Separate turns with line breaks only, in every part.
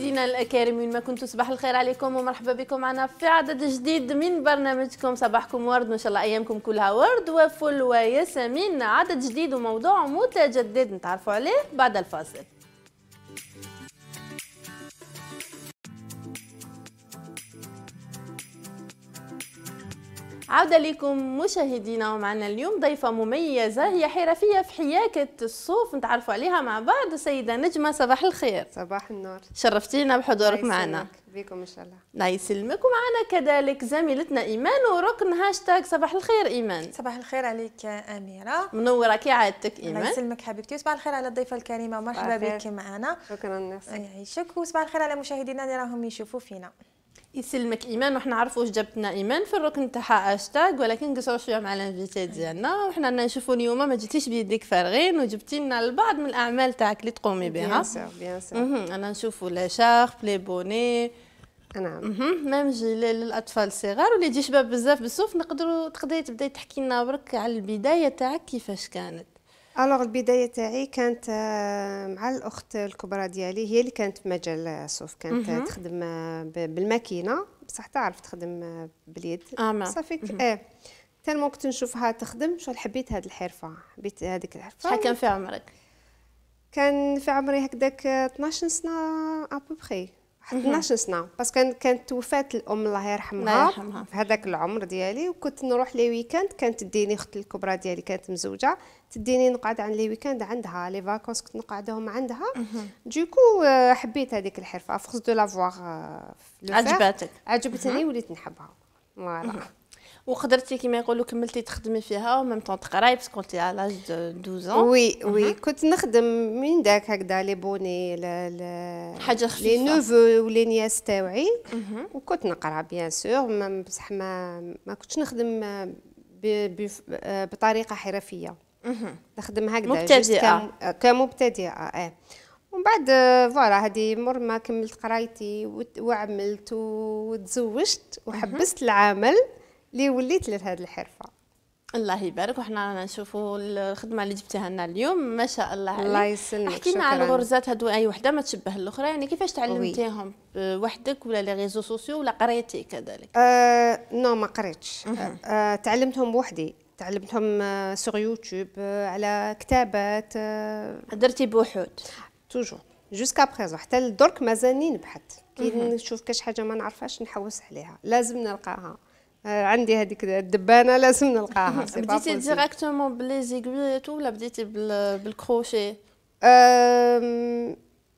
مشاهدينا الكرام ما كنتم صباح الخير عليكم ومرحبا بكم معنا في عدد جديد من برنامجكم صباحكم ورد وإن شاء الله أيامكم كلها ورد وفل وياسمين عدد جديد وموضوع متجدد نتعرفوا عليه بعد الفاصل عودة لكم مشاهدينا ومعنا اليوم ضيفة مميزة هي حرفية في حياكة الصوف نتعرفوا عليها مع بعض السيدة نجمة صباح الخير صباح النور شرفتينا بحضورك معنا
بكم ان شاء الله
الله يسلمك ومعنا كذلك زميلتنا ايمان وركن هاشتاج صباح الخير ايمان
صباح الخير عليك اميره
منوره كي عادتك ايمان الله يسلمك
حبيبتي وصباح الخير على الضيفه الكريمه ومرحبا بك معنا شكرا يعيشك وصباح الخير على مشاهدينا اللي راهم يشوفوا فينا
يسلمك ايمان وحنا عرفوا واش جابتنا ايمان في الركن تاعها هاشتاغ ولكن قصروا شويه مع الانفيتي ديالنا وحنا نشوفوا اليوم ما جيتيش بيديك فارغين وجبتي لنا البعض من الاعمال تاعك اللي تقومي بها بيان سور انا نشوفوا لا شارب لي بوني نعم ميم جيلي للاطفال الصغار واللي يجي شباب بزاف بالصوف نقدروا تقدري تبداي تحكي لنا برك على البدايه تاعك كيفاش كانت
الوغ البدايه تاعي كانت آه، مع الاخت الكبرى ديالي هي اللي كانت في مجال سوف كانت مه. تخدم آه، بالماكينه بصح تعرف تخدم آه، باليد صافي اه ما إيه. كنت نشوفها تخدم شغل حبيت هاد الحرفه حبيت هذيك الحرفه شحال كان في عمرك كان في عمري هكذاك 12 سنه ابوبخي
12 سنه
باسكو كانت توفات الام الله يرحمها في هذاك العمر ديالي وكنت نروح لي ويكاند كانت تديني اختي الكبرى ديالي كانت مزوجه تديني نقعد عند لي ويكاند عندها لي فاكونس كنت نقعدهم عندها دوكو euh, حبيت هذيك الحرفه فخص دو لافوار عجبتك عجبتني وليت نحبها فوالا
وقدرتي كيما يقولوا كملتي تخدمي فيها وميم طون تقراي باسكو كنتي على لاج دو 12 وي وي
كنت نخدم من داك هكذا لي بوني حاجه خفيفه لي نوفو ولي نياس تاوعي mhm. وكنت نقرا بيان سور بصح ما ما كنتش نخدم بطريقه حرفيه mhm. نخدم هكذا مبتدئه كمبتدئه اه ومن بعد فوالا هذه مر ما كملت قرايتي وعملت وتزوجت mhm. وحبست العمل اللي وليت لهذه الحرفه
الله يبارك وحنا رانا نشوفوا الخدمه اللي جبتيها لنا اليوم ما شاء الله عليك الله يسلمك احكي لنا على الغرزات هذو اي وحده ما تشبه الاخرى يعني كيفاش تعلمتيهم وحدك ولا لي ريزو سوسيو ولا قريتي كذلك
آه نو ما قريتش آه, تعلمتهم بوحدي تعلمتهم آه يوتيوب آه على كتابات آه درتي بوحود توجور جوسكا بريزون حتى لدرك مازالني نبحث
كي نشوف
كاش حاجه ما نعرفهاش نحوس عليها لازم نلقاها آه، عندي هذيك الدبانه لازم نلقاها بديتي
ديريكتومون بلي تو ولا بديتي بالكروشي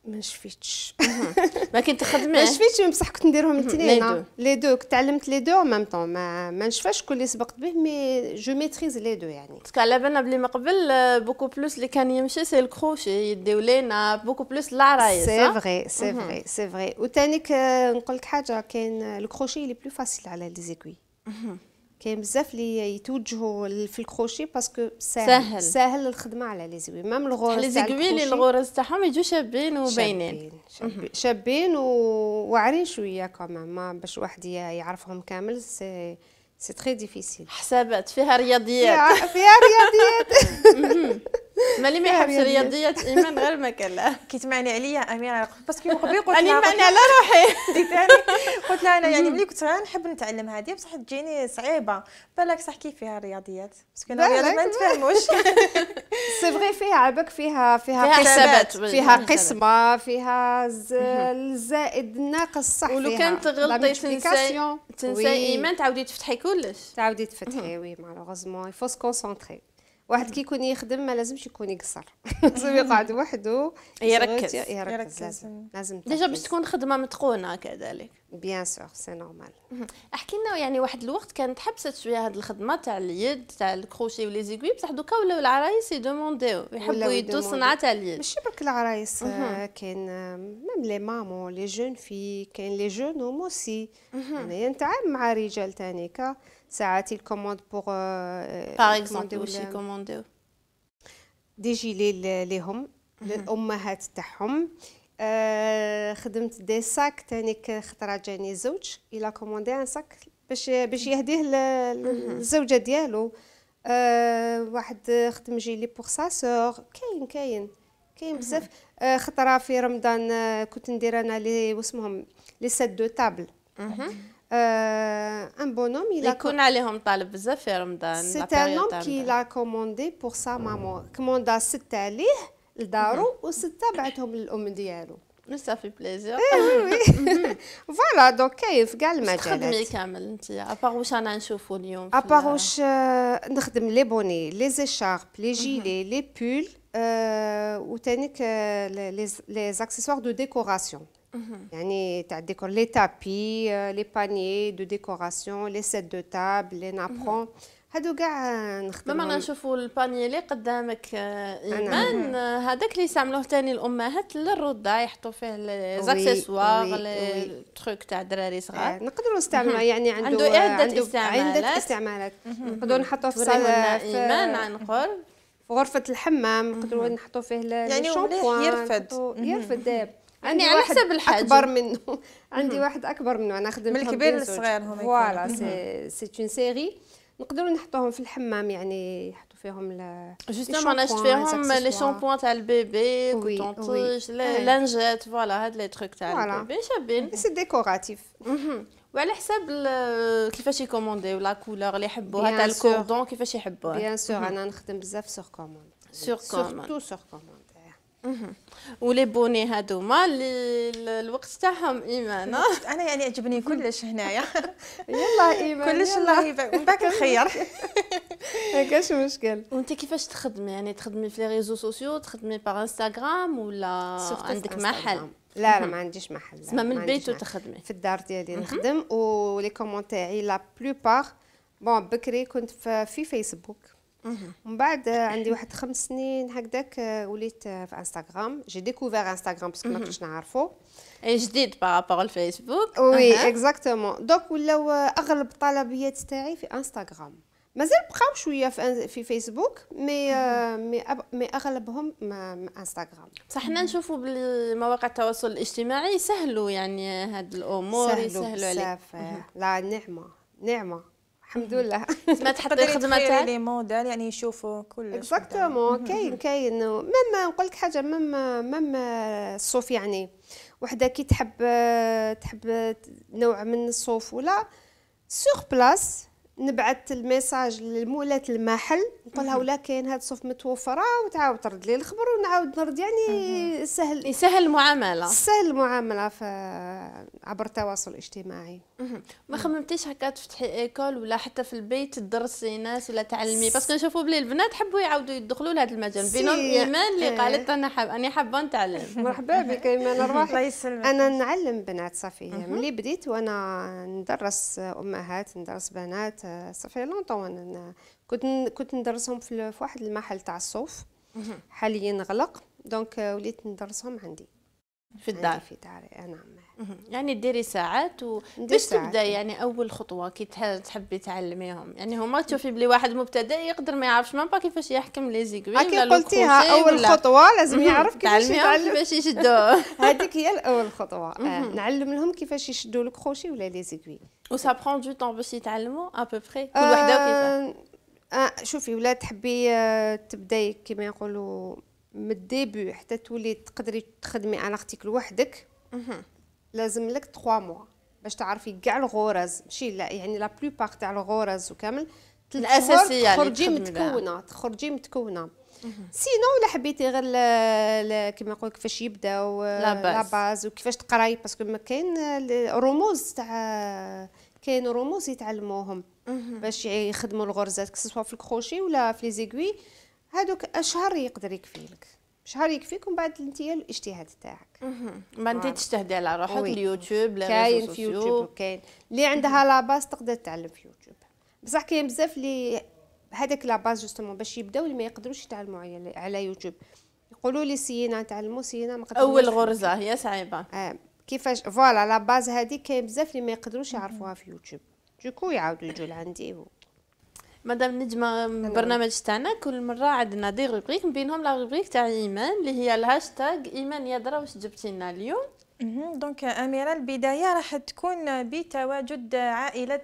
ما شفيتش ما كنت تخدمي ما شفيتش بصح كنت نديرهم الاثنين لي دو كنت تعلمت لي دو ميم طون ما, ما نشفاش شكون اللي سبقت به مي جو ميتريز
لي دو يعني باسكو على بالنا بلي من قبل بوكو آه، بلوس اللي كان يمشي سي الكروشي يديو لينا بوكو بلوس العرايس سي فغي سي فغي
سي فغي وثاني نقول لك حاجه كاين الكروشي اللي بلو فاسيل على لي زيكوي Mhm. كاين بزاف اللي يتوجهوا في الكروشي باسكو ساهل سهل, سهل الخدمه على لي زوي ميم الغرز تاع الكروشي لي الغرز تاعهم يجوا شابين وباينين شابين, شابين mhm. وواعرين شويه كمان ما باش واحد يعرفهم كامل سي سي تري ديفيسيل حسابات فيها رياضيات فيها رياضيات
مالي ما يحبش الرياضيات ايمان غير ما كان كي تمعني عليا اميره باسكو قبل قلت لها معني على روحي قلت لها انا يعني ملي كنت صغيره نحب نتعلم هذه بصح تجيني صعيبه بالك صح كيف فيها الرياضيات
باسكو انا ما نتفاهموش سي فغي فيها عبك فيها فيها حسابات فيها قسمه فيها الزائد الناقص صح ولو كانت غلطي تنساي تنساي ايمان تعاودي تفتحي كلش تعاودي تفتحي وي مالوغوزمون يفو سكونسونتري واحد كي يكون يخدم ما لازمش يكون يقصر لازم يقعد وحده يركز يركز, يركز. لازم لازم ديجا باش تكون خدمه متقونه كذلك بيان سور سي نورمال
احكي لنا يعني واحد الوقت كانت حبست شويه هذه الخدمه تاع اليد تاع الكروشي
ولي بصح دوكا ولاو
العرايس يدومونديو يحبوا يدو صنعه تاع اليد ماشي
برك العرايس آه، كاين آه، ميم لي مامون لي جون في كاين لي جون هوم اوسي يعني نتعامل مع رجال تانيكا ساعات الكوموند بوغ باغ اكزومبل واش يكومونديو دي جيلي ليهم للامهات تاعهم خدمت دي ساك تانيك خطره جاني زوج الى كوموندي ان ساك باش باش يهديه للزوجه mhm. ديالو آه واحد خدم جيلي بوغ سا سور كاين كاين كاين mhm. بزاف euh, خطره في رمضان كنت ندير انا لي واسمهم لي سات دو تابل un bonhomme, il a...
C'est un homme qui
l'a commandé pour sa maman. Commanda ستة عليه لدارو وستة بعتهم للأم ديالو. Ça fait plaisir. Voilà, donc كيف كاع المجالات. تخدمي
كامل انت ابار واش انا نشوفو اليوم؟ ابار
واش نخدم لي بوني، لي زيشارب، لي جيلي، لي بول لي دو ديكوراسيون. Mm-hmm. يعني تاع الديكور euh, mm-hmm. لي تابي آه، mm-hmm. آه، لي بانيي دو ديكوراسيون لي سيت دو تابل لي نابرون هادو كاع نخدمهم
ماما نشوفوا الباني اللي قدامك ايمان هذاك اللي يستعملوه تاني الامهات
للرضا يحطوا فيه ليزاكسيسوار لي
تروك تاع الدراري eh، صغار
نقدروا نستعملوا يعني عنده عنده عده استعمالات عده استعمالات نقدروا نحطوه في الصاله ايمان عن في غرفه الحمام نقدروا نحطوا فيه يعني شامبوان يرفد يرفد عندي يعني على حسب الحاجه اكبر منه عندي واحد اكبر منه انا خدمت من الكبير للصغير هما فوالا سي سي سيري نقدروا نحطوهم في الحمام يعني يحطوا فيهم جوستومون انا شفت فيهم لي شامبوان تاع البيبي كوتونتيج لانجات فوالا هاد لي تروك تاع البيبي شابين سي ديكوراتيف
وعلى حساب كيفاش يكومونديو ولا كولور اللي يحبوها تاع الكوردون كيفاش يحبوها بيان سور انا نخدم بزاف سور كوموند سور كوموند سورتو سور كوموند ولي بوني هادوما اللي الوقت تاعهم ايمان انا يعني عجبني كلش هنايا يلا ايمان كلش الله يبارك ومن بعد نخير ما كاش مشكل وانت كيفاش تخدمي يعني تخدمي في لي ريزو سوسيو تخدمي بار انستغرام ولا
عندك محل لا لا ما عنديش محل تسمى من البيت وتخدمي في الدار ديالي نخدم ولي كومون تاعي لا بلوبار بون بكري كنت في فيسبوك ومن بعد عندي واحد خمس سنين هكذاك آه، وليت آه، في انستغرام جي ديكوفير انستغرام باسكو ما كنتش نعرفو إيه، جديد بارابور الفيسبوك وي اكزاكتومون دوك ولاو آه، اغلب الطلبيات تاعي في انستغرام مازال بقاو شويه في في فيسبوك مي مي, اغلبهم انستغرام بصح حنا نشوفوا بالمواقع
التواصل الاجتماعي سهلوا يعني هاد
الامور يسهلوا عليك لا نعمه نعمه الحمد لله ما تحط الخدمه تاع لي موديل يعني يشوفوا كل اكزاكتومون كاين كاين ميم نقول لك حاجه ميم ميم الصوف يعني وحده كي تحب تحب نوع من الصوف ولا سور بلاس نبعث الميساج لمولاة المحل نقول لها ولا كاين هاد الصوف متوفره وتعاود ترد لي الخبر ونعاود نرد يعني سهل يسهل المعامله سهل المعامله عبر التواصل الاجتماعي
ما خممتيش هكا تفتحي ايكول ولا حتى في البيت تدرسي ناس ولا تعلمي باسكو نشوفوا بلي البنات حبوا يعاودوا يدخلوا لهذا المجال بينهم إيه. ايمان اللي قالت انا حاب انا حابه نتعلم مرحبا بك ايمان الله يسلمك انا
نعلم بنات صافي ملي بديت وانا ندرس امهات ندرس بنات صافي آه، لونطون انا كنت كنت ندرسهم في واحد المحل تاع الصوف حاليا غلق دونك آه، وليت ندرسهم عندي في الدار في داري نعم يعني ديري ساعات وباش تبدا
يعني اول خطوه كي تحبي تعلميهم يعني هما تشوفي بلي واحد مبتدئ يقدر ما يعرفش مابا با كيفاش يحكم لي زيكوي ولا قلتيها اول ولا. خطوه لازم يعرف كيفاش يتعلم باش يشدو
هذيك هي الاول خطوه آه، نعلم لهم كيفاش يشدوا الكروشي ولا لي زيكوي و سا برون دو طون باش يتعلموا ا بو بري كل آه، وحده وكيفاش آه شوفي ولا تحبي آه، تبداي كما يقولوا من الديبي حتى تولي تقدري تخدمي على اختك لوحدك لازم لك 3 موا باش تعرفي كاع الغرز ماشي لا يعني لا بلوبار تاع الغرز وكامل الاساسيه تخرجي متكونه تخرجي متكونه سينو الا حبيتي غير كيما نقول كيفاش يبداو لا باز وكيفاش تقراي باسكو ما كاين الرموز تاع كاين رموز يتعلموهم باش يخدموا الغرزات كسوا في الكروشي ولا في لي زيغوي هادوك اشهر يقدر يكفي لك شهر يكفيكم بعد الانتهاء الاجتهاد تاعك ما انت تجتهدي على روحك اليوتيوب كاين في يوتيوب كاين اللي عندها لاباس تقدر تعلم في يوتيوب بصح كاين بزاف اللي هذاك لاباس جوستومون باش يبداو اللي ما يقدروش يتعلموا على يوتيوب يقولوا لي سينا تعلموا سينا ما اول غرزه هي صعيبه آه. كيفاش فوالا لاباس هذيك كاين بزاف اللي ما يقدروش يعرفوها في يوتيوب دوكو يعاودوا يجوا لعندي مدام نجمة البرنامج
تاعنا كل مرة عندنا دي روبريك من بينهم لا روبريك تاع إيمان اللي هي الهاشتاج إيمان
يدرى واش جبتي لنا اليوم دونك أميرة البداية راح تكون بتواجد عائلة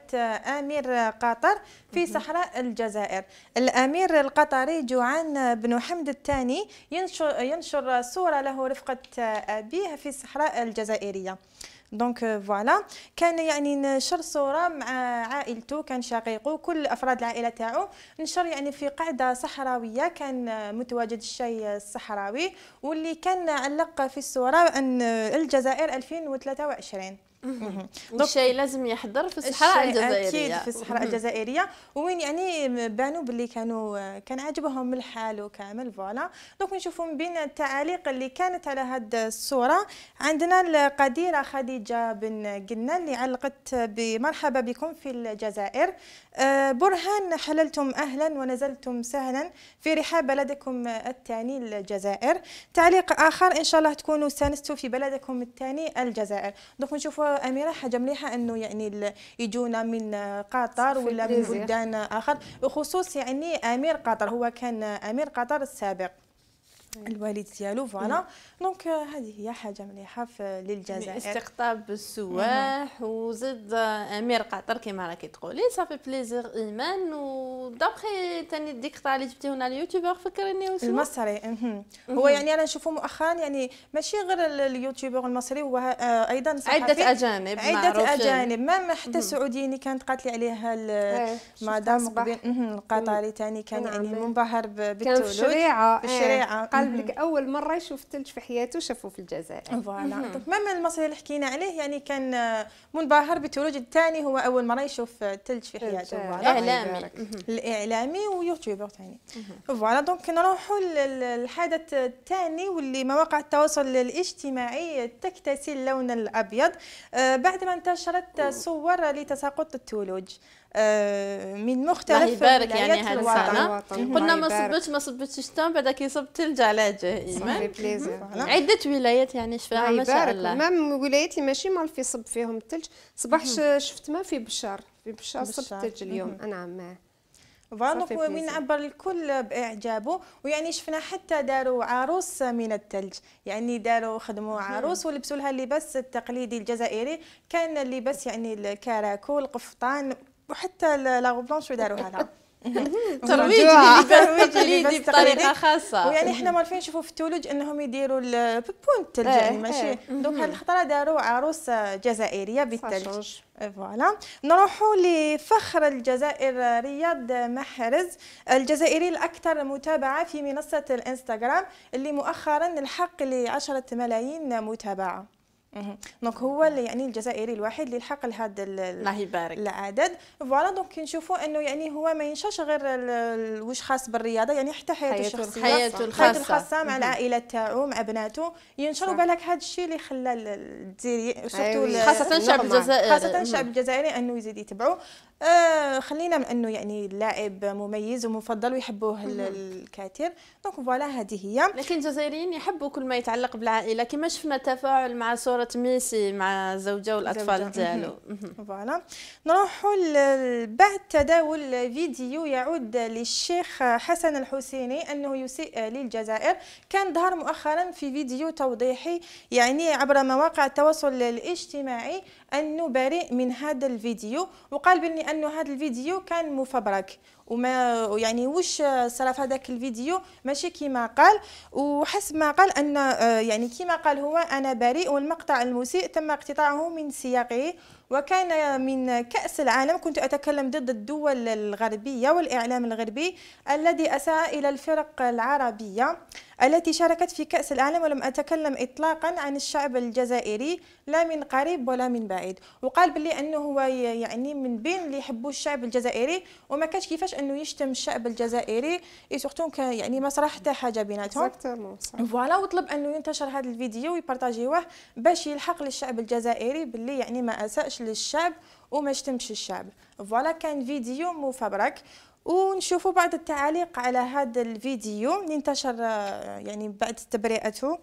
أمير قطر في صحراء الجزائر الأمير القطري جوعان بن حمد الثاني ينشر, ينشر صورة له رفقة أبيه في الصحراء الجزائرية دونك فوالا euh, كان يعني نشر صوره مع عائلته كان شقيقه كل افراد العائله تاعو نشر يعني في قاعده صحراويه كان متواجد الشاي الصحراوي واللي كان علق في الصوره ان الجزائر 2023 والشيء لازم يحضر في الصحراء الجزائريه اكيد في الصحراء الجزائريه وين يعني بانوا باللي كانوا كان عجبهم الحال وكامل فوالا دونك نشوفوا من بين التعاليق اللي كانت على هاد الصوره عندنا القديره خديجه بن قنا اللي علقت بمرحبا بكم في الجزائر آه، برهان حللتم اهلا ونزلتم سهلا في رحاب بلدكم الثاني الجزائر تعليق اخر ان شاء الله تكونوا استانستوا في بلدكم الثاني الجزائر دونك نشوفوا اميره حاجه مليحه انه يعني يجونا من قطر ولا من بلدان اخر وخصوص يعني امير قطر هو كان امير قطر السابق الوالد ديالو فوالا دونك آه، هذه هي حاجه مليحه للجزائر استقطاب السواح وزد
آه، امير قطر كما راكي تقولي صافي بليزير ايمان ودابخي ثاني ديك
اللي جبتي هنا اليوتيوبر فكرني وشو المصري هو يعني انا نشوفه مؤخرا يعني ماشي غير اليوتيوبر المصري هو آه، ايضا عده اجانب عده اجانب ما حتى السعوديه اللي كانت قالت لي عليها إيه، مدام القطري ثاني كان نعم. يعني منبهر
بالتولد الشريعه بالشريعه جاب لك اول مره يشوف الثلج في حياته شافه في الجزائر فوالا طيب
ما المصري اللي حكينا عليه يعني كان منبهر بالثلوج الثاني هو اول مره يشوف الثلج في حياته اعلامي الاعلامي ويوتيوبر ثاني فوالا دونك نروحوا للحدث الثاني واللي مواقع التواصل الاجتماعي تكتسي اللون الابيض آه، بعد ما انتشرت صور لتساقط الثلوج من مختلف يبارك يعني هذا السنه
نعم. قلنا ما صبتش ما صبتش شتا
بعد كي صبت ثلج على وجه
ايمان نعم.
عده ولايات يعني شفاها ما شاء الله مام اللي ماشي مال في صب فيهم الثلج صباح شفت ما في بشار في بشار, صب الثلج اليوم نعم هو من عبر
الكل باعجابه ويعني شفنا حتى داروا عروس من الثلج يعني داروا خدموا عروس ولبسوا لها اللباس التقليدي الجزائري كان اللباس يعني الكراكو القفطان وحتى لا بلونش وداروها لها
ترويج ترويج ليدي بطريقه خاصه ويعني احنا
مالفين نشوفوا في التولج انهم يديروا البوبون يعني إيه، ماشي إيه. دونك هاد الخطره داروا عروس جزائريه بالثلج فوالا نروحوا لفخر الجزائر رياض محرز الجزائري الاكثر متابعه في منصه الانستغرام اللي مؤخرا الحق ل 10 ملايين متابعه دونك هو اللي يعني الجزائري الوحيد اللي لحق لهذا الله يبارك العدد فوالا دونك كنشوفوا انه يعني هو ما ينشاش غير واش خاص بالرياضه يعني حتى حياته الشخصيه حياته الخاصه حياته الخاصه مع العائله تاعو مع بناته ينشر بالك هذا الشيء اللي خلى الجزائري خاصه الشعب الجزائري خاصه الشعب الجزائري انه يزيد يتبعو آه خلينا من انه يعني اللاعب مميز ومفضل ويحبوه الكثير دونك فوالا هذه هي لكن الجزائريين يحبوا كل ما يتعلق بالعائله
كما شفنا تفاعل مع صوره ميسي مع زوجه والاطفال ديالو
فوالا نروحوا بعد تداول فيديو يعود للشيخ حسن الحسيني انه يسيء للجزائر كان ظهر مؤخرا في فيديو توضيحي يعني عبر مواقع التواصل الاجتماعي انه بريء من هذا الفيديو وقال بلي انه هذا الفيديو كان مفبرك وما يعني واش صرا في هذاك الفيديو ماشي كيما قال وحسب ما قال ان آه، يعني كيما قال هو انا بريء والمقطع المسيء تم اقتطاعه من سياقه وكان من كأس العالم كنت أتكلم ضد الدول الغربية والإعلام الغربي الذي أساء إلى الفرق العربية التي شاركت في كأس العالم ولم أتكلم إطلاقا عن الشعب الجزائري لا من قريب ولا من بعيد وقال بلي أنه هو يعني من بين اللي يحبوا الشعب الجزائري وما كانش كيفاش أنه يشتم الشعب الجزائري يسوختون يعني ما صرا حتى حاجة بيناتهم فوالا وطلب أنه ينتشر هذا الفيديو ويبرتاجيوه باش يلحق للشعب الجزائري بلي يعني ما أساءش تروحش للشعب وما شتمش الشعب فوالا كان فيديو مفبرك ونشوفوا بعض التعاليق على هذا الفيديو اللي انتشر يعني بعد تبرئته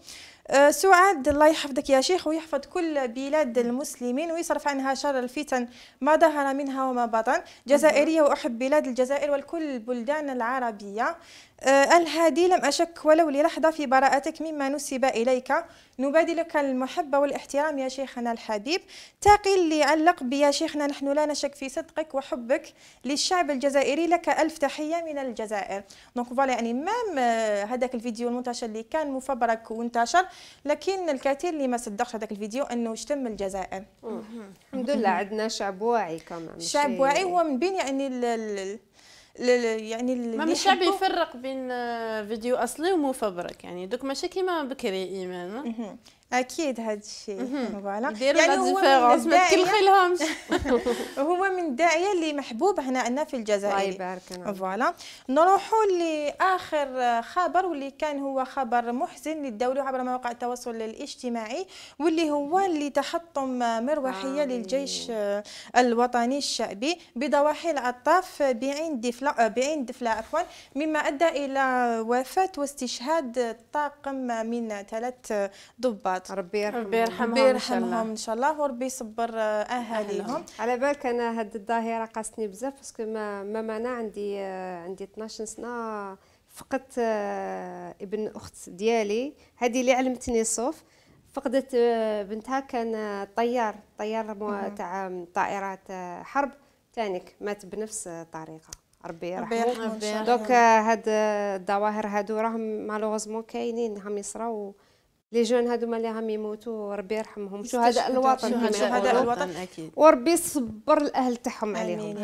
أه، سعاد الله يحفظك يا شيخ ويحفظ كل بلاد المسلمين ويصرف عنها شر الفتن ما ظهر منها وما بطن جزائرية وأحب بلاد الجزائر والكل البلدان العربية أه، الهادي لم أشك ولو للحظة في براءتك مما نسب إليك نبادلك المحبة والاحترام يا شيخنا الحبيب تاقي اللي علق بيا شيخنا نحن لا نشك في صدقك وحبك للشعب الجزائري لك ألف تحية من الجزائر دونك فوالا يعني مام هذاك الفيديو المنتشر اللي كان مفبرك وانتشر لكن الكثير اللي ما صدقش هذاك الفيديو انه شتم الجزائر الحمد لله عندنا شعب واعي كمان شعب واعي هو من بين يعني ال يعني ما الشعب يفرق
بين فيديو اصلي ومفبرك يعني دوك ماشي كيما بكري ايمان
اكيد هذا الشيء يعني هو ما الداعيه هو من الداعيه اللي محبوب هنا عندنا في الجزائر الله يبارك فوالا نروحوا لاخر خبر واللي كان هو خبر محزن للدوله عبر مواقع التواصل الاجتماعي واللي هو اللي تحطم مروحيه آه. للجيش الوطني الشعبي بضواحي العطاف بعين دفلا بعين دفلا عفوا مما ادى الى وفاه واستشهاد طاقم من ثلاث
ضباط الأخوات ربي يرحمهم ربي يرحمهم, إن شاء الله وربي يصبر آه، أهاليهم على بالك أنا هاد الظاهرة قاستني بزاف باسكو ما ما أنا عندي آه، عندي 12 سنة فقدت آه، ابن أخت ديالي هذه اللي علمتني الصوف فقدت بنتها كان طيار طيار تاع طائرات حرب تانيك مات بنفس الطريقه ربي يرحمه دوك هاد الظواهر هادو راهم مالوغوزمون كاينين راهم يصراو لي جون هذوما اللي راهم يموتوا وربي يرحمهم شهداء الوطن شهداء الوطن اكيد وربي يصبر الاهل تاعهم عليهم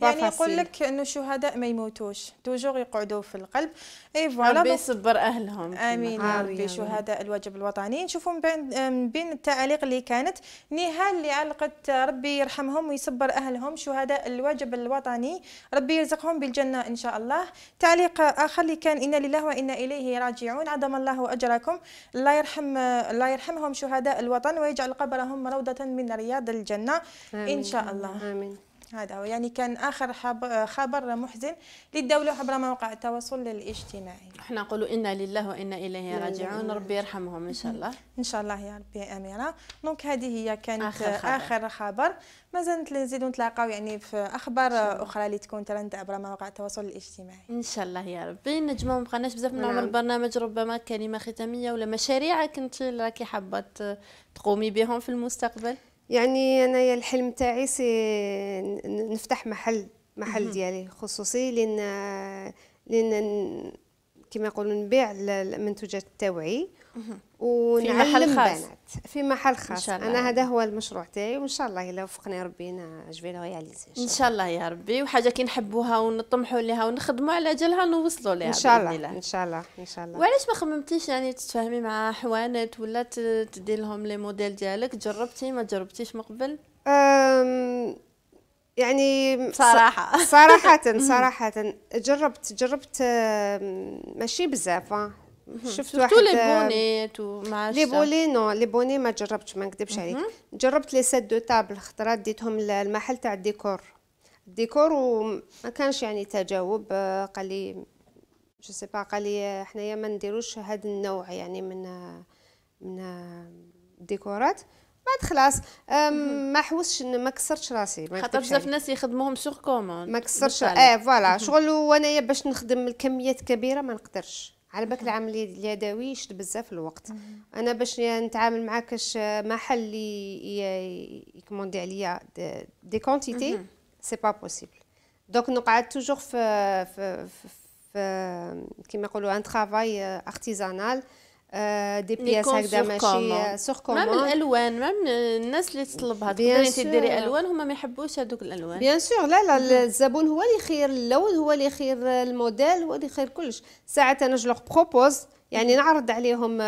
يعني يقول لك انه الشهداء ما يموتوش توجور يقعدوا
في القلب اي فوالا ربي يصبر اهلهم امين يا ربي شهداء الواجب الوطني نشوفوا من بين بين التعاليق اللي كانت نهال اللي علقت ربي يرحمهم ويصبر اهلهم شهداء الواجب الوطني ربي يرزقهم بالجنه ان شاء الله تعليق اخر اللي كان انا لله وانا اليه راجعون عدم الله اجركم لا الله يرحم الله يرحمهم شهداء الوطن ويجعل قبرهم روضة من رياض الجنة إن شاء الله آمين هذا هو يعني كان آخر خبر محزن للدولة عبر مواقع التواصل الاجتماعي
احنا نقولوا إنا لله وإنا إليه راجعون ربي يرحمهم إن شاء الله
إن شاء الله يا ربي أميرة دونك هذه هي كانت آخر خبر, آخر خبر. مازال نزيدوا نتلاقاو يعني في أخبار أخرى اللي تكون ترند عبر مواقع التواصل الاجتماعي إن شاء الله
يا ربي نجمة ما بقناش بزاف من عمر نعم. البرنامج ربما كلمة ختامية ولا مشاريع كنت راكي حابة تقومي بهم في المستقبل
يعني انا الحلم تاعي سي نفتح محل محل ديالي خصوصي لان لان كما يقولون نبيع المنتوجات تاوعي ونعلم في محل بنات في محل خاص إن شاء الله. انا هذا هو المشروع تاعي وان شاء الله الا وفقني ربينا جو رياليزي ان
شاء الله يا ربي وحاجه كي نحبوها ونطمحوا لها ونخدموا على اجلها نوصلوا
لها ان شاء الله ان شاء الله ان شاء الله وعلاش
ما خممتيش يعني تتفاهمي مع حوانت ولا تدير لهم لي موديل ديالك جربتي ما جربتيش من قبل
يعني صراحه صراحه صراحه جربت جربت ماشي بزاف آه. Mhm. شفت شفتوا لي بونيت
ومع لي بولي
نو لي بوني ما جربتش ما نكذبش عليك mhm. جربت لي سيت دو تابل خطره ديتهم للمحل تاع الديكور الديكور وما كانش يعني تجاوب آه، قال لي جو سي با قال لي آه، حنايا ما نديروش هذا النوع يعني من آه، من الديكورات بعد خلاص mhm. ما حوسش ما كسرتش راسي خاطر بزاف
ناس يخدموهم سور
كوموند ما كسرتش اه إيه، فوالا شغل وانايا باش نخدم الكميات كبيره ما نقدرش على بالك العمل اليدوي يشد بزاف الوقت انا باش نتعامل مع كاش آه، محل اللي يكوموندي عليا دي كونتيتي سي با بوسيبل دونك نقعد توجور في في, في, في كيما يقولوا ان ترافاي ارتيزانال آه، دي بياس هكذا ماشي سوغ كوموند ما من
الالوان ما من الناس اللي تطلبها تقدري تديري الوان هما ما يحبوش هذوك الالوان بيان سور لا لا
الزبون هو اللي يخير اللون هو اللي يخير الموديل هو اللي يخير كلش ساعات انا جلوغ بروبوز يعني نعرض عليهم آه،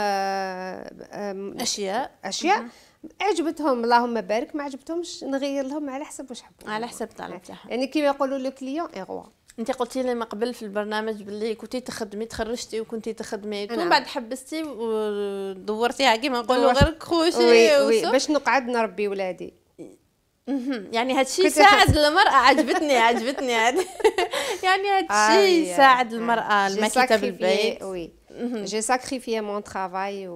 آه، اشياء اشياء عجبتهم اللهم بارك ما عجبتهمش نغير لهم على حسب واش حبوا على حسب الطلب تاعهم يعني كيما يقولوا لو كليون ايغوا انت قلتي لي من قبل في البرنامج باللي كنتي تخدمي تخرجتي وكنتي تخدمي ومن نعم. بعد
حبستي ودورتيها كيما نقولوا غير كروشي وي وي باش
نقعد نربي ولادي
يعني هادشي ساعد المرأة عجبتني عجبتني
يعني هادشي آه، ساعد المرأة الماكله بالبيت وي جي ساكريفيا مون ترافاي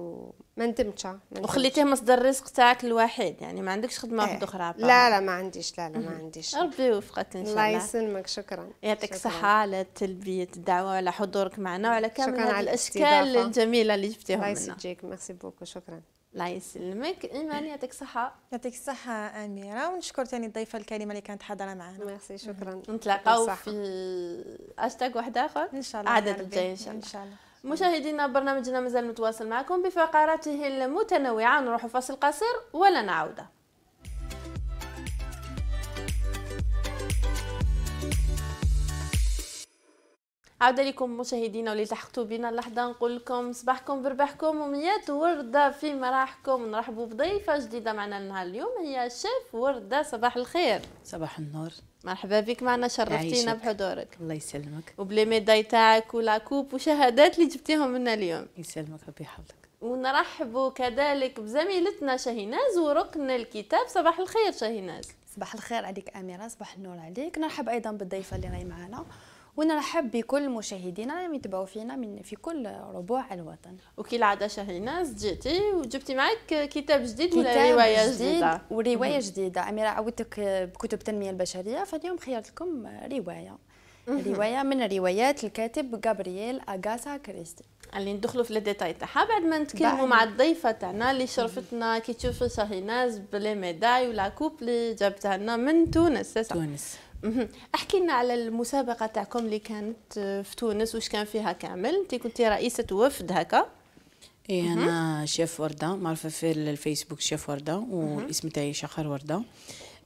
ما ندمتش وخليتيه مصدر الرزق تاعك الوحيد يعني ما عندكش خدمه واحده إيه. اخرى لا لا ما عنديش لا لا ما عنديش
ربي يوفقك ان شاء الله الله
يسلمك شكرا يعطيك الصحه
على تلبيه الدعوه على حضورك معنا وعلى كامل الاشكال الجميله اللي جبتيهم لنا الله يسجيك ميرسي بوكو شكرا الله يسلمك
ايمان يعطيك الصحه يعطيك الصحه اميره ونشكر ثاني الضيفه الكريمه اللي كانت حاضره معنا ميرسي شكرا نتلاقاو
في
هاشتاج واحد اخر ان شاء الله عدد الجاي ان شاء الله
مشاهدينا برنامجنا مازال متواصل معكم بفقراته المتنوعة نروح فاصل قصير ولا نعوده عودة لكم مشاهدينا واللي تحقتوا بنا اللحظة نقول لكم صباحكم بربحكم وميات وردة في مراحكم نرحبوا بضيفة جديدة معنا لنهار اليوم هي شيف وردة صباح الخير صباح النور مرحبا بك معنا شرفتينا بحضورك الله يسلمك وبلي ميداي تاعك ولا كوب وشهادات اللي جبتيهم لنا اليوم يسلمك ربي يحفظك ونرحبوا كذلك
بزميلتنا شاهيناز وركن الكتاب صباح الخير شاهيناز صباح الخير عليك اميره صباح النور عليك نرحب ايضا بالضيفه اللي راهي معنا ونرحب بكل مشاهدينا اللي يتبعوا فينا من في كل ربوع الوطن وكي العاده شهيناز جيتي وجبتي
معك كتاب جديد ولا روايه جديد جديده وروايه
جديده اميره عودتك بكتب التنميه البشريه فاليوم خيرت لكم روايه روايه من روايات الكاتب جابرييل اغاسا كريستي
اللي ندخلوا في الديتاي تاعها بعد ما نتكلموا مع
الضيفه تاعنا
اللي شرفتنا كي تشوف شاهيناز بلي ميداي ولا كوب اللي جابتها لنا من تونس تونس احكي لنا على المسابقه تاعكم اللي كانت آه، في تونس واش كان فيها كامل انت كنت رئيسه وفد هكا اي
انا شيف ورده معروفه في الفيسبوك شيف ورده والاسم تاعي شخر ورده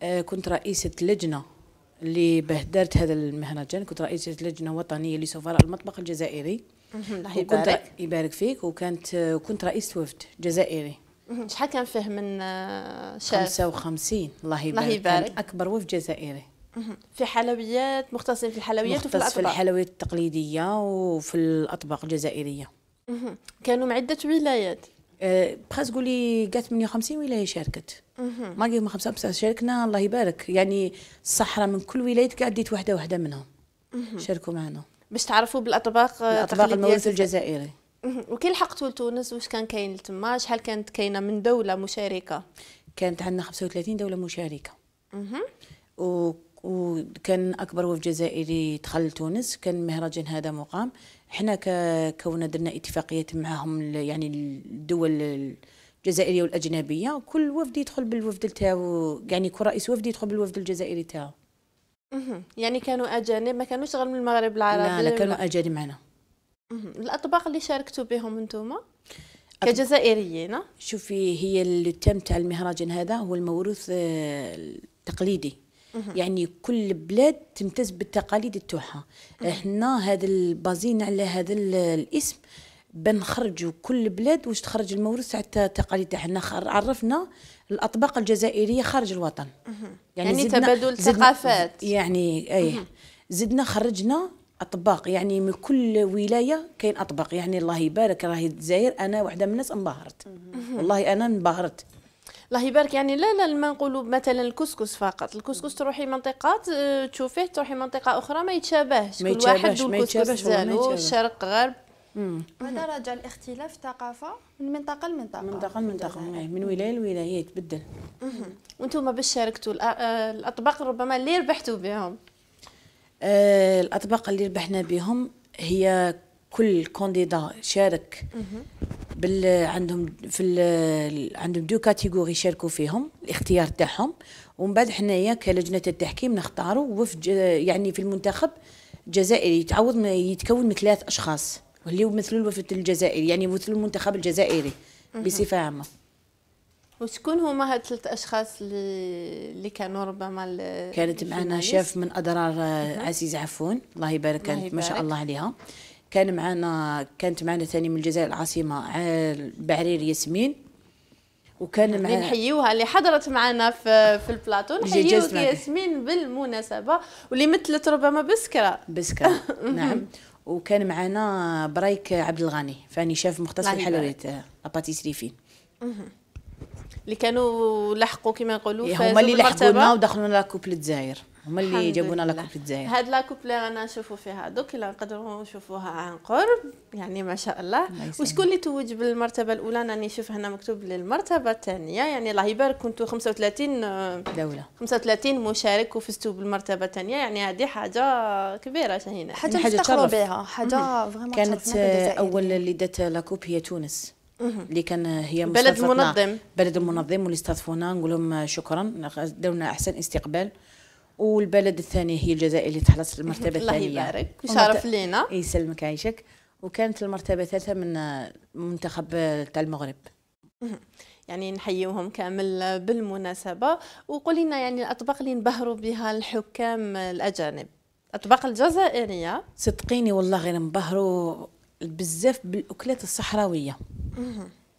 آه كنت رئيسه لجنه اللي بهدرت هذا المهرجان كنت رئيسه لجنه وطنيه لسفراء المطبخ الجزائري الله يبارك يبارك فيك وكانت آه، كنت رئيسه وفد جزائري
شحال كان فيه من آه، شاف
55 الله يبارك, الله يبارك. اكبر وفد جزائري
في حلويات مختصين في الحلويات مختص وفي الأطباق في الحلويات
التقليدية وفي الأطباق الجزائرية كانوا معدة عدة ولايات بخاص قولي كاع 58 ولايه شاركت ما خمسة 55 شاركنا الله يبارك يعني الصحراء من كل ولايه قعدت وحده وحده منهم شاركوا معنا
باش تعرفوا بالاطباق آه، الاطباق الموروث
الجزائري
وكي لحقتوا لتونس واش كان كاين تما شحال كانت كاينه
من دوله مشاركه كانت عندنا 35 دوله مشاركه و وكان أكبر وفد جزائري دخل لتونس كان مهرجان هذا مقام حنا كونا درنا اتفاقيات معهم يعني الدول الجزائريه والاجنبيه كل وفد يدخل بالوفد تاعو يعني كل رئيس وفد يدخل بالوفد الجزائري تاعو
يعني كانوا اجانب ما كانوش غير من المغرب العربي لا لا كانوا اجانب معنا الاطباق اللي شاركتوا بهم انتوما
كجزائريين شوفي هي التم تاع المهرجان هذا هو الموروث آه، التقليدي يعني كل بلاد تمتاز بالتقاليد تاعها هنا هذا البازين على هذا الاسم بنخرجوا كل بلاد واش تخرج الموروث تاع التقاليد تاعنا عرفنا الاطباق الجزائريه خارج الوطن يعني, يعني تبادل ثقافات يعني اي زدنا خرجنا اطباق يعني من كل ولايه كاين اطباق يعني الله يبارك راهي الجزائر انا واحده من الناس انبهرت والله انا انبهرت الله يبارك يعني لا لا ما نقولوا مثلا الكسكس فقط الكسكس تروحي
منطقات آه، تشوفيه تروحي منطقه اخرى ما يتشابهش كل واحد والكسكس ديالو الشرق غرب
هذا راجع الاختلاف ثقافة
من منطقه لمنطقه من منطقه لمنطقه إيه، من ولايه
لولايه يتبدل
وانتم باش شاركتوا آه، الاطباق ربما اللي ربحتوا بهم
آه الاطباق اللي ربحنا بهم هي كل كونديدا شارك بال عندهم في ال... عندهم دو كاتيجوري يشاركوا فيهم الاختيار تاعهم ومن بعد حنايا كلجنه التحكيم نختاروا وفد يعني في المنتخب الجزائري يتعوض يتكون من ثلاث اشخاص واللي مثل الوفد الجزائري يعني مثل المنتخب الجزائري بصفه عامه
وشكون هما هاد الثلاث اشخاص اللي اللي كانوا ربما كانت معنا شاف
من اضرار عزيز عفون الله يبارك ما شاء الله عليها كان معنا كانت معنا ثاني من الجزائر العاصمه عال بعرير ياسمين وكان معنا نحيوها
اللي حضرت معنا في في البلاطو نحييو ياسمين بالمناسبه واللي مثلت ربما بسكره
بسكره نعم وكان معنا برايك عبد الغني فاني شاف مختص في الحلويات لاباتيسري آه، فين
اللي كانوا لحقوا كما نقولوا إيه، هما اللي لحقونا
ودخلونا لا كوبل الجزائر هما اللي جابونا لاكوب في الجزائر هاد
لاكوب اللي رانا نشوفوا فيها دوك الا نقدروا نشوفوها عن قرب يعني ما شاء الله وشكون اللي توج بالمرتبه الاولى راني نشوف هنا مكتوب للمرتبه الثانيه يعني الله يبارك كنتوا 35 دوله 35 مشارك وفزتوا بالمرتبه الثانيه يعني هذه حاجه كبيره شهينا حاجه يعني نفتخروا بها حاجه فريمون كانت
اول اللي دات لاكوب هي تونس اللي كان هي بلد منظم بلد منظم واللي استضافونا نقول لهم شكرا داونا احسن استقبال والبلد الثانيه هي الجزائر اللي تحلص المرتبه الثانيه الله يبارك ويشرف لينا يسلمك عيشك وكانت المرتبه الثالثه من المنتخب تاع المغرب
يعني نحيوهم كامل بالمناسبه وقولي لنا يعني الاطباق اللي نبهروا بها الحكام الاجانب الاطباق الجزائريه
صدقيني والله غير نبهروا بزاف بالاكلات الصحراويه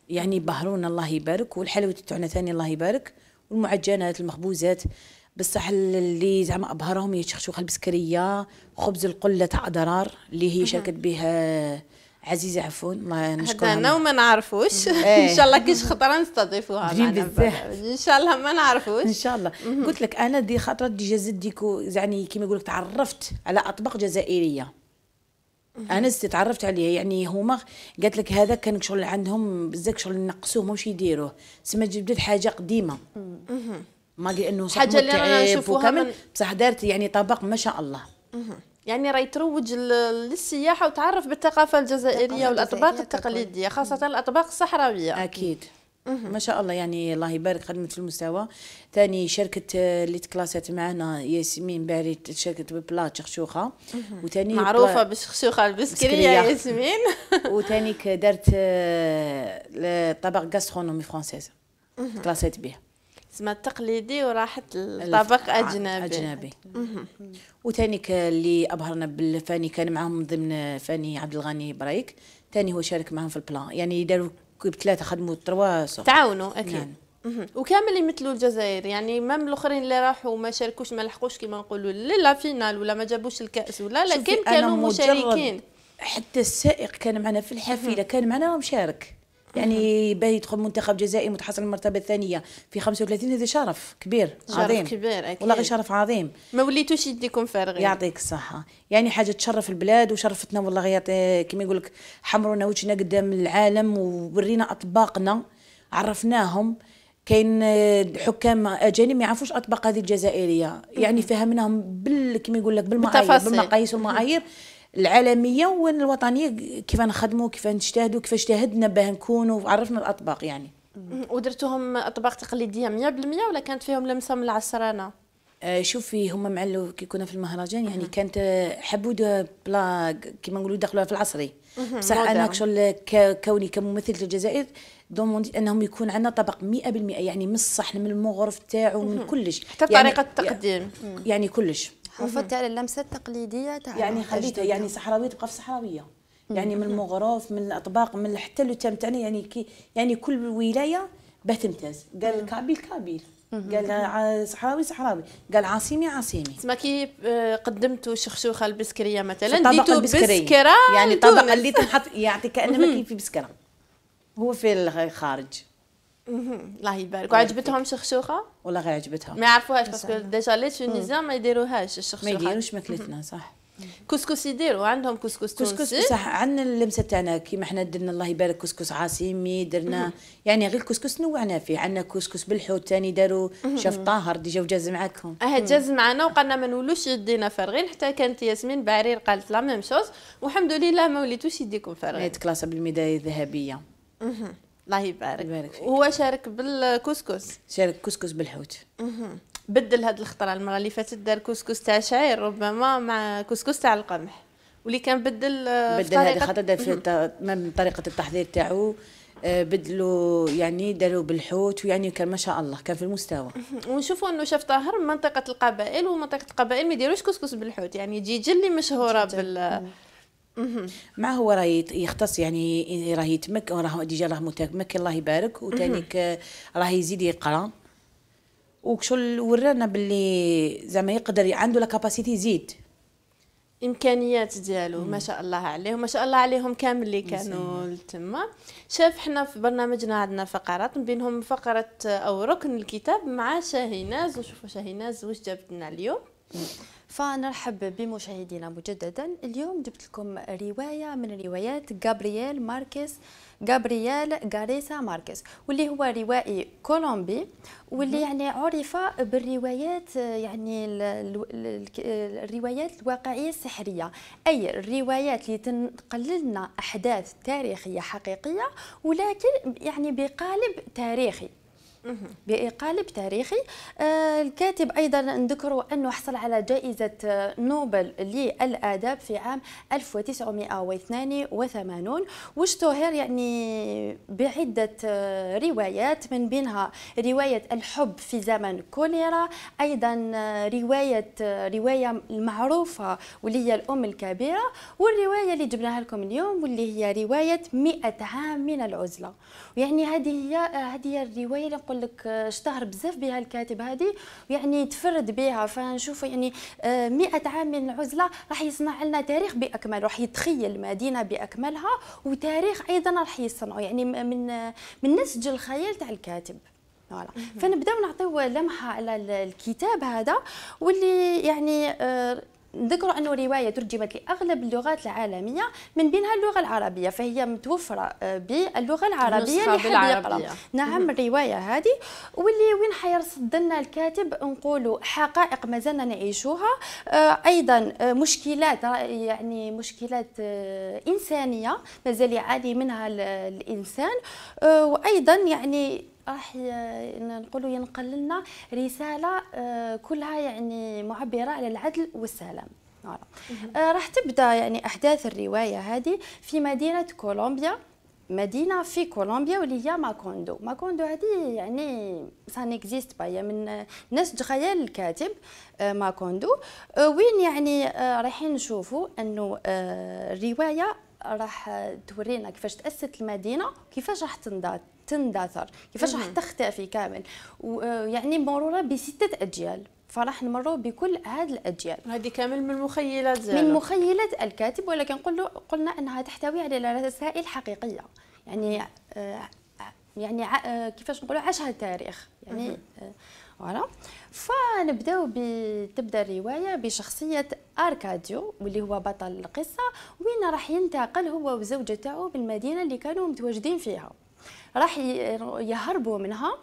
يعني بهرونا الله يبارك والحلويات تاعنا ثاني الله يبارك والمعجنات المخبوزات بصح اللي زعما ابهرهم هي الشخشوخه البسكريه خبز القله تاع ضرار اللي هي شاركت بها عزيزه عفون الله نشكرها هذا ما
نعرفوش
إيه. ان شاء الله كيش
خطره نستضيفوها معنا
ان شاء الله ما نعرفوش ان شاء الله قلت لك انا دي خطره دي زدت ديكو يعني كيما يقول لك تعرفت على اطباق جزائريه انا تعرفت عليها يعني هما قالت لك هذا كان شغل عندهم بزاف شغل نقصوه ماشي يديروه سما جبدت حاجه قديمه ما انه حاجه اللي انا نشوفوها بصح دارت يعني طبق ما شاء الله
يعني راهي تروج للسياحه وتعرف
بالثقافه الجزائريه والاطباق التقليديه خاصه الاطباق الصحراويه اكيد ما شاء الله يعني الله يبارك خدمت في المستوى ثاني شركه اللي تكلاسات معنا ياسمين باري شركه بلا شخشوخه وثاني معروفه
بالشخشوخه البسكريه ياسمين
وثاني دارت طبق غاسترونومي فرونسيز تكلاسات به
تسمى التقليدي وراحت لطبق آه، اجنبي اجنبي
وثانيك اللي ابهرنا بالفاني كان معاهم ضمن فاني عبد الغني برايك ثاني هو شارك معاهم في البلان يعني داروا ثلاثة خدموا ترواس تعاونوا اكيد
نعم. وكامل يمثلوا الجزائر يعني مام الاخرين اللي راحوا ما شاركوش ما لحقوش كما نقولوا لا فينال ولا ما جابوش الكاس ولا لكن كانوا مشاركين
حتى السائق كان معنا في الحافله كان معنا ومشارك يعني باهي يدخل منتخب جزائري متحصل المرتبه الثانيه في 35 هذا شرف كبير شرف عظيم
كبير أكيد. والله
شرف عظيم ما وليتوش يديكم فارغين يعطيك الصحه يعني حاجه تشرف البلاد وشرفتنا والله غير آه، كما يقول لك حمرونا وجهنا قدام العالم وورينا اطباقنا عرفناهم كاين آه، حكام اجانب ما يعرفوش اطباق هذه الجزائريه يعني فهمناهم بال كما يقول لك بالمعايير بالمقاييس والمعايير العالميه والوطنيه كيف نخدموا كيف نجتهدوا كيف اجتهدنا باه نكونوا وعرفنا الاطباق يعني
ودرتوهم اطباق تقليديه 100% ولا كانت فيهم لمسه من العصرانه
آه، شوفي هما معلو كي كنا في المهرجان يعني مم. كانت حبوا بلا كيما نقولوا دخلوها في العصري بصح انا شغل كوني كممثله الجزائر دوموندي انهم يكون عندنا طبق 100% يعني من الصحن من المغرف تاعو من كلش حتى يعني طريقه التقديم يعني كلش حافظتي
على اللمسه التقليديه تاع يعني خليتها يعني صحراويه تبقى
في صحراويه يعني من المغرف من الاطباق من حتى اللتام تاعنا يعني كي يعني كل ولايه باه تمتاز قال كابيل كابيل قال صحراوي صحراوي قال عاصمي عاصمي تسمى كي آه، قدمتوا شخشوخه البسكريه مثلا ديتوا بسكره يعني الطبق اللي تنحط يعطي كانما ما كاين في بسكره هو في الخارج
الله يبارك وعجبتهم
شخشوخه؟ والله غير عجبتهم ما يعرفوهاش
باسكو ديجا لي تونيزيان
ما يديروهاش الشخشوخه ما يديروش ماكلتنا صح كسكس يديروا عندهم كسكس تونسي كسكس صح عندنا اللمسه تاعنا كيما احنا درنا الله يبارك كسكس عاصمي درنا يعني غير كسكس نوعنا فيه عندنا كسكس بالحوت تاني داروا شاف طاهر ديجا وجاز معاكم اه جاز
معنا وقالنا ما نولوش يدينا فارغين حتى كانت ياسمين بعرير قالت لا ميم شوز والحمد لله ما
وليتوش يديكم فارغين هي تكلاسه بالميداليه الذهبيه الله يبارك, يبارك فيك. وهو شارك بالكسكس شارك كسكس بالحوت
اها بدل هذه الخطره المره اللي فاتت دار كسكس تاع شعير ربما مع كسكس تاع القمح واللي كان بدل آه، بدل هذه الخطره دار في
من طريقه التحضير تاعو آه، بدلوا يعني داروا بالحوت ويعني كان ما شاء الله كان في المستوى
ونشوفوا انه شاف طاهر منطقه القبائل ومنطقه القبائل ما يديروش كسكس بالحوت يعني جيجل اللي مشهوره بال
مع هو راه يختص يعني راه يتمك راه ديجا راه متمكن الله يبارك وتانيك راه يزيد يقرا وكشول ورانا باللي زعما يقدر عنده لا كاباسيتي يزيد
امكانيات ديالو ما شاء الله عليهم ما شاء الله عليهم كامل اللي كانوا تما شاف حنا في برنامجنا عندنا فقرات من بينهم فقره او ركن الكتاب مع شاهيناز وشوفوا شاهيناز واش جابت لنا اليوم
فنرحب بمشاهدينا مجددا اليوم جبت لكم رواية من روايات غابرييل ماركيز غابرييل غاريسا ماركيز واللي هو روائي كولومبي واللي يعني عرف بالروايات يعني الروايات الواقعية السحرية أي الروايات اللي تنقل لنا أحداث تاريخية حقيقية ولكن يعني بقالب تاريخي بقالب تاريخي آه، الكاتب أيضا نذكر أنه حصل على جائزة آه، نوبل للآداب في عام 1982 واشتهر يعني بعدة آه، روايات من بينها رواية الحب في زمن كوليرا أيضا رواية رواية المعروفة واللي هي الأم الكبيرة والرواية اللي جبناها لكم اليوم واللي هي رواية 100 عام من العزلة يعني هذه هي هذه هي الرواية اللي نقول نقول لك آه، اشتهر بزاف بها الكاتب هذه يعني تفرد بها فنشوف يعني 100 آه، عام من العزله راح يصنع لنا تاريخ باكمله راح يتخيل مدينه باكملها وتاريخ ايضا راح يصنعه يعني من آه، من نسج الخيال تاع الكاتب فوالا فنبداو نعطيو لمحه على الكتاب هذا واللي يعني نذكروا انه الروايه ترجمت لاغلب اللغات العالميه من بينها اللغه العربيه فهي متوفره آه، باللغه العربيه اللي نعم الروايه هذه واللي وين حيرصد لنا الكاتب نقولوا حقائق مازلنا نعيشوها آه، ايضا آه، مشكلات يعني مشكلات انسانيه مازال يعاني منها الانسان وايضا يعني راح نقولوا ينقل لنا رساله آه، كلها يعني معبره على العدل والسلام نعم. آه، راح تبدا يعني احداث الروايه هذه في مدينه كولومبيا مدينه في كولومبيا واللي هي ماكوندو ماكوندو هذه يعني سان اكزيست با من نسج خيال الكاتب آه، ماكوندو وين يعني رايحين نشوفوا انه الروايه راح تورينا كيفاش تاسست المدينه وكيفاش راح تنضاد تندثر كيفاش راح تختفي كامل ويعني آه، مروره بسته اجيال فراح نمروا بكل هذه الاجيال هذه كامل من مخيلات زالة. من مخيلات الكاتب ولكن قلنا قلنا انها تحتوي على رسائل حقيقيه يعني آه، يعني آه، كيفاش نقولوا عاشها التاريخ يعني فوالا فنبداو تبدا الروايه بشخصيه اركاديو واللي هو بطل القصه وين راح ينتقل هو وزوجته بالمدينه اللي كانوا متواجدين فيها راح يهربوا منها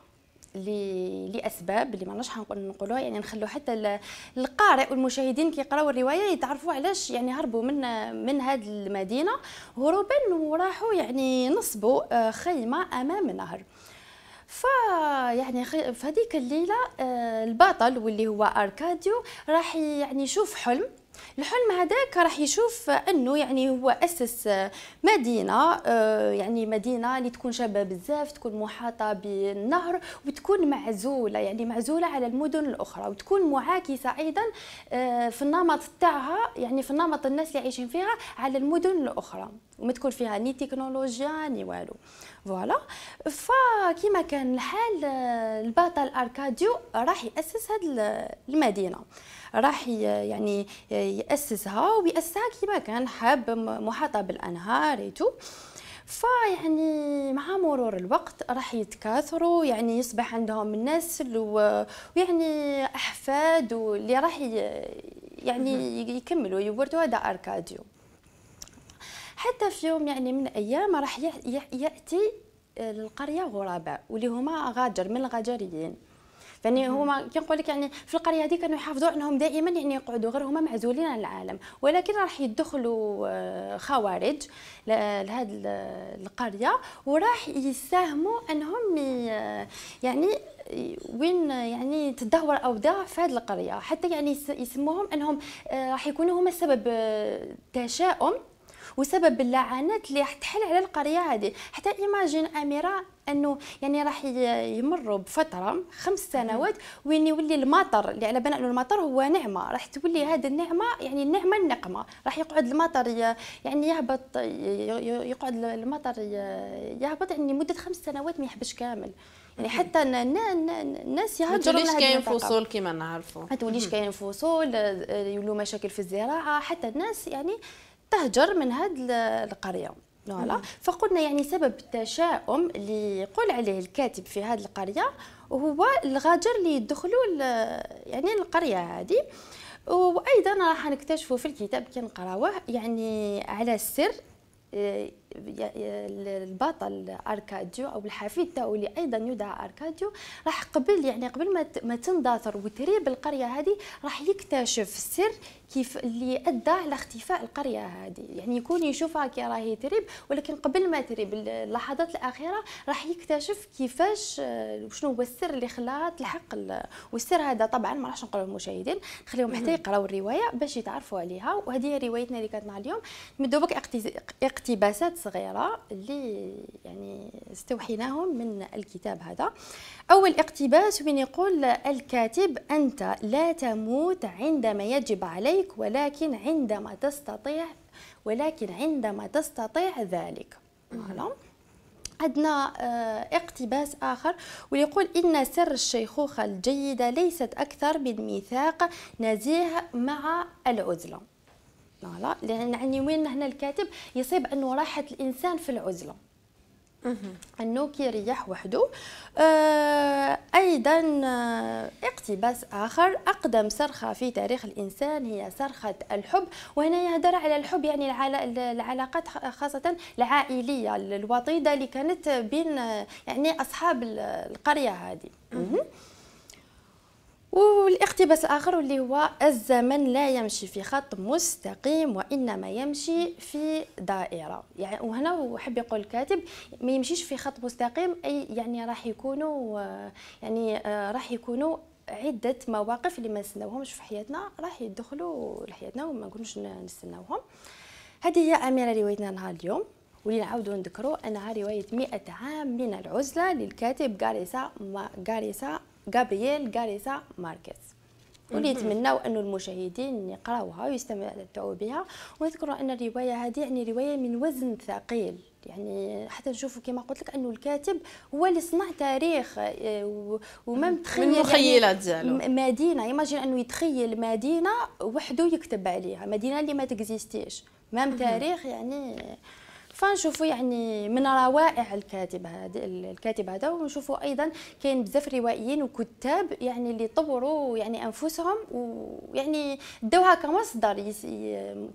لاسباب اللي ما نش نقولوها يعني نخلو حتى القارئ والمشاهدين كي يقراو الروايه يتعرفوا علاش يعني هربوا من من هذه المدينه هروبا وراحوا يعني نصبوا آه، خيمه امام النهر ف يعني في هذيك الليله آه، البطل واللي هو اركاديو راح يعني يشوف حلم الحلم هذاك راح يشوف انه يعني هو اسس مدينه آه، يعني مدينه اللي تكون شابه بزاف تكون محاطه بالنهر وتكون معزوله يعني معزوله على المدن الاخرى وتكون معاكسه ايضا آه، في النمط تاعها يعني في النمط الناس اللي عايشين فيها على المدن الاخرى وما تكون فيها ني تكنولوجيا ني والو فوالا فكما كان الحال آه، البطل اركاديو راح ياسس هذه المدينه راح يعني ياسسها وياسسها كيما كان حاب محاطه بالانهار ايتو فيعني مع مرور الوقت راح يتكاثروا يعني يصبح عندهم نسل ويعني احفاد واللي راح يعني يكملوا يوردوا هذا اركاديو حتى في يوم يعني من الايام راح ياتي للقريه غرباء واللي هما غاجر من الغجريين فاني هما كنقول لك يعني في القريه هذه كانوا يحافظوا انهم دائما يعني يقعدوا غير هما معزولين عن العالم ولكن راح يدخلوا آه، خوارج لهذه القريه وراح يساهموا انهم يعني وين يعني تدهور اوضاع في هذه القريه حتى يعني يسموهم انهم آه، راح يكونوا هما سبب آه، تشاؤم وسبب اللعنات اللي راح تحل على القريه هذه حتى ايماجين اميره انه يعني راح يمروا بفتره خمس سنوات وين يولي المطر اللي على بالنا انه المطر هو نعمه راح تولي هذه النعمه يعني النعمه النقمه راح يقعد المطر يعني يهبط يقعد المطر يهبط يعني مده خمس سنوات ما يحبش كامل يعني حتى الناس يهجروا ما توليش كاين فصول
كما آه، نعرفوا ما توليش
كاين فصول يولوا مشاكل في الزراعه حتى الناس يعني تهجر من هاد القريه فوالا فقلنا يعني سبب التشاؤم اللي يقول عليه الكاتب في هذه القريه هو الغاجر اللي يدخلوا يعني القريه هذه وايضا راح نكتشفوا في الكتاب كي نقراوه يعني على السر آه، البطل اركاديو او الحفيد تاعو اللي ايضا يدعى اركاديو راح قبل يعني قبل ما تنداثر وتريب القريه هذه راح يكتشف السر كيف اللي ادى على اختفاء القريه هذه يعني يكون يشوفها كي راهي تريب ولكن قبل ما تريب اللحظات الاخيره راح يكتشف كيفاش آه، شنو هو السر اللي خلاها تلحق والسر هذا طبعا ما راحش نقولوا للمشاهدين نخليهم حتى يقراو الروايه باش يتعرفوا عليها وهذه هي روايتنا اللي كانت مع اليوم نبداو بك اقتباسات صغيره اللي يعني استوحيناهم من الكتاب هذا اول اقتباس من يقول الكاتب انت لا تموت عندما يجب عليك ولكن عندما تستطيع ولكن عندما تستطيع ذلك نعم. عندنا آه، اقتباس آخر ويقول إن سر الشيخوخة الجيدة ليست أكثر من ميثاق نزيه مع العزلة فوالا لان وين هنا الكاتب يصيب انه راحه الانسان في العزله انه كيريح وحده آه ايضا آه، اقتباس اخر اقدم صرخه في تاريخ الانسان هي صرخه الحب وهنا يهدر على الحب يعني العلاقات خاصه العائليه الوطيده اللي كانت بين آه، يعني اصحاب القريه هذه والاقتباس الاخر واللي هو الزمن لا يمشي في خط مستقيم وانما يمشي في دائره يعني وهنا وحب يقول الكاتب ما يمشيش في خط مستقيم اي يعني راح يكونوا يعني آه، راح يكونوا عده مواقف اللي ما نستناوهمش في حياتنا راح يدخلوا لحياتنا وما نقولوش نستناوهم هذه هي اميره روايتنا نهار اليوم ولي نعاودو نذكروا انها روايه 100 عام من العزله للكاتب غاريسا غاريسا غابرييل غاريسا ماركيز واللي يتمناو انه المشاهدين يقراوها ويستمتعوا بها ونذكروا ان الروايه هذه يعني روايه من وزن ثقيل يعني حتى نشوفوا كما قلت لك انه الكاتب هو اللي صنع تاريخ آه، وما متخيل من يعني المخيلات ديالو يعني مدينه ايماجين انه يتخيل مدينه وحده يكتب عليها مدينه اللي ما تكزيستيش مام تاريخ يعني فنشوفوا يعني من روائع الكاتب هذا الكاتب هذا ونشوفوا ايضا كاين بزاف روائيين وكتاب يعني اللي طوروا يعني انفسهم ويعني داوها كمصدر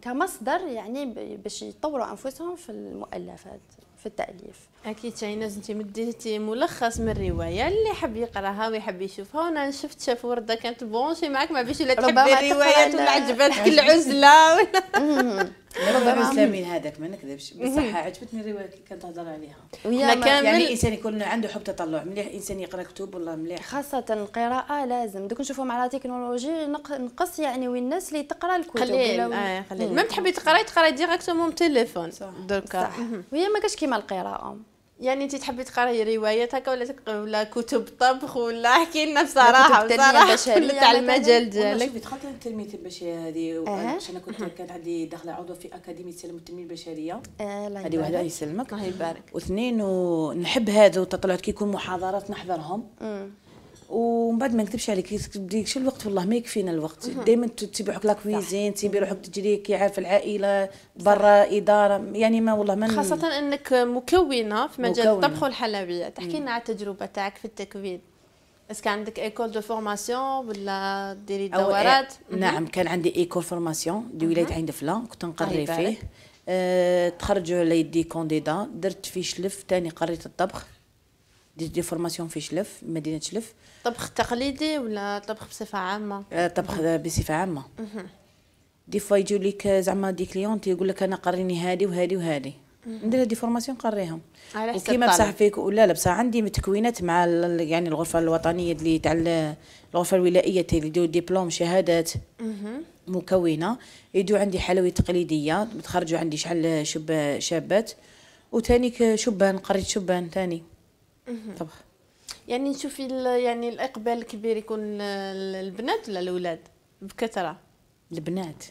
كمصدر يعني باش يطوروا انفسهم في المؤلفات في التاليف
اكيد تايناز انت مديتي ملخص من الروايه اللي حب يقراها ويحب يشوفها وانا شفت شاف ورده كانت بونشي معك ما بيش ولا تحب الروايات ولا عجبتك العزله
ولا ربما سامين هذاك ما نكذبش بصح عجبتني الروايه اللي كانت تهضر عليها حنا كامل يعني الانسان يكون عنده حب تطلع مليح انسان يقرا كتب والله مليح
خاصه القراءه لازم دوك نشوفوا مع التكنولوجي نقص يعني وين الناس اللي تقرا الكتب قليل آه قليل ميم
تحبي تقراي تقراي ديريكتومون تليفون دوكا
وهي ما كاش كيما القراءه يعني انت
تحبي تقراي روايات هكا ولا ولا كتب طبخ ولا احكي لنا بصراحه بصراحه تاع المجال ديالك
خاطر التنميه البشريه هذه باش انا كنت كانت عندي داخله عضو في اكاديميه سلم التنميه البشريه آه، هذه واحده يسلمك الله يبارك واثنين ونحب هذا وتطلعت كي يكون محاضرات نحضرهم ومن بعد ما نكذبش عليك تبدي شو الوقت والله ما يكفينا الوقت دائما تبيعوك لا كويزين تبي روحك تجري كي عارف العائله برا اداره يعني ما والله ما خاصه
انك مكونه في مجال الطبخ والحلويات تحكي لنا على التجربه تاعك في التكوين اسكو عندك ايكول دو فورماسيون ولا ديري دورات آه، نعم
كان عندي ايكول فورماسيون دي ولايه عين دفله كنت نقري طيب، فيه أه تخرجوا على يدي كونديدا درت فيه شلف تاني قريت الطبخ ديت دي فورماسيون في شلف مدينه شلف
طبخ تقليدي ولا طبخ بصفه عامه
آه، طبخ بصفه عامه دي فوا يجيو ليك زعما دي كليون يقول لك انا قريني هادي وهادي وهادي ندير دي فورماسيون نقريهم وكيما بصح فيك ولا لا بصح عندي متكوينات مع يعني الغرفه الوطنيه اللي تاع الغرفه الولائيه اللي يديروا ديبلوم شهادات مكونه يدو عندي حلوي تقليديه متخرجوا عندي شحال شب شابات وثاني شبان قريت شبان تاني طبعا يعني
نشوفي يعني الاقبال الكبير يكون البنات ولا الاولاد بكثره
البنات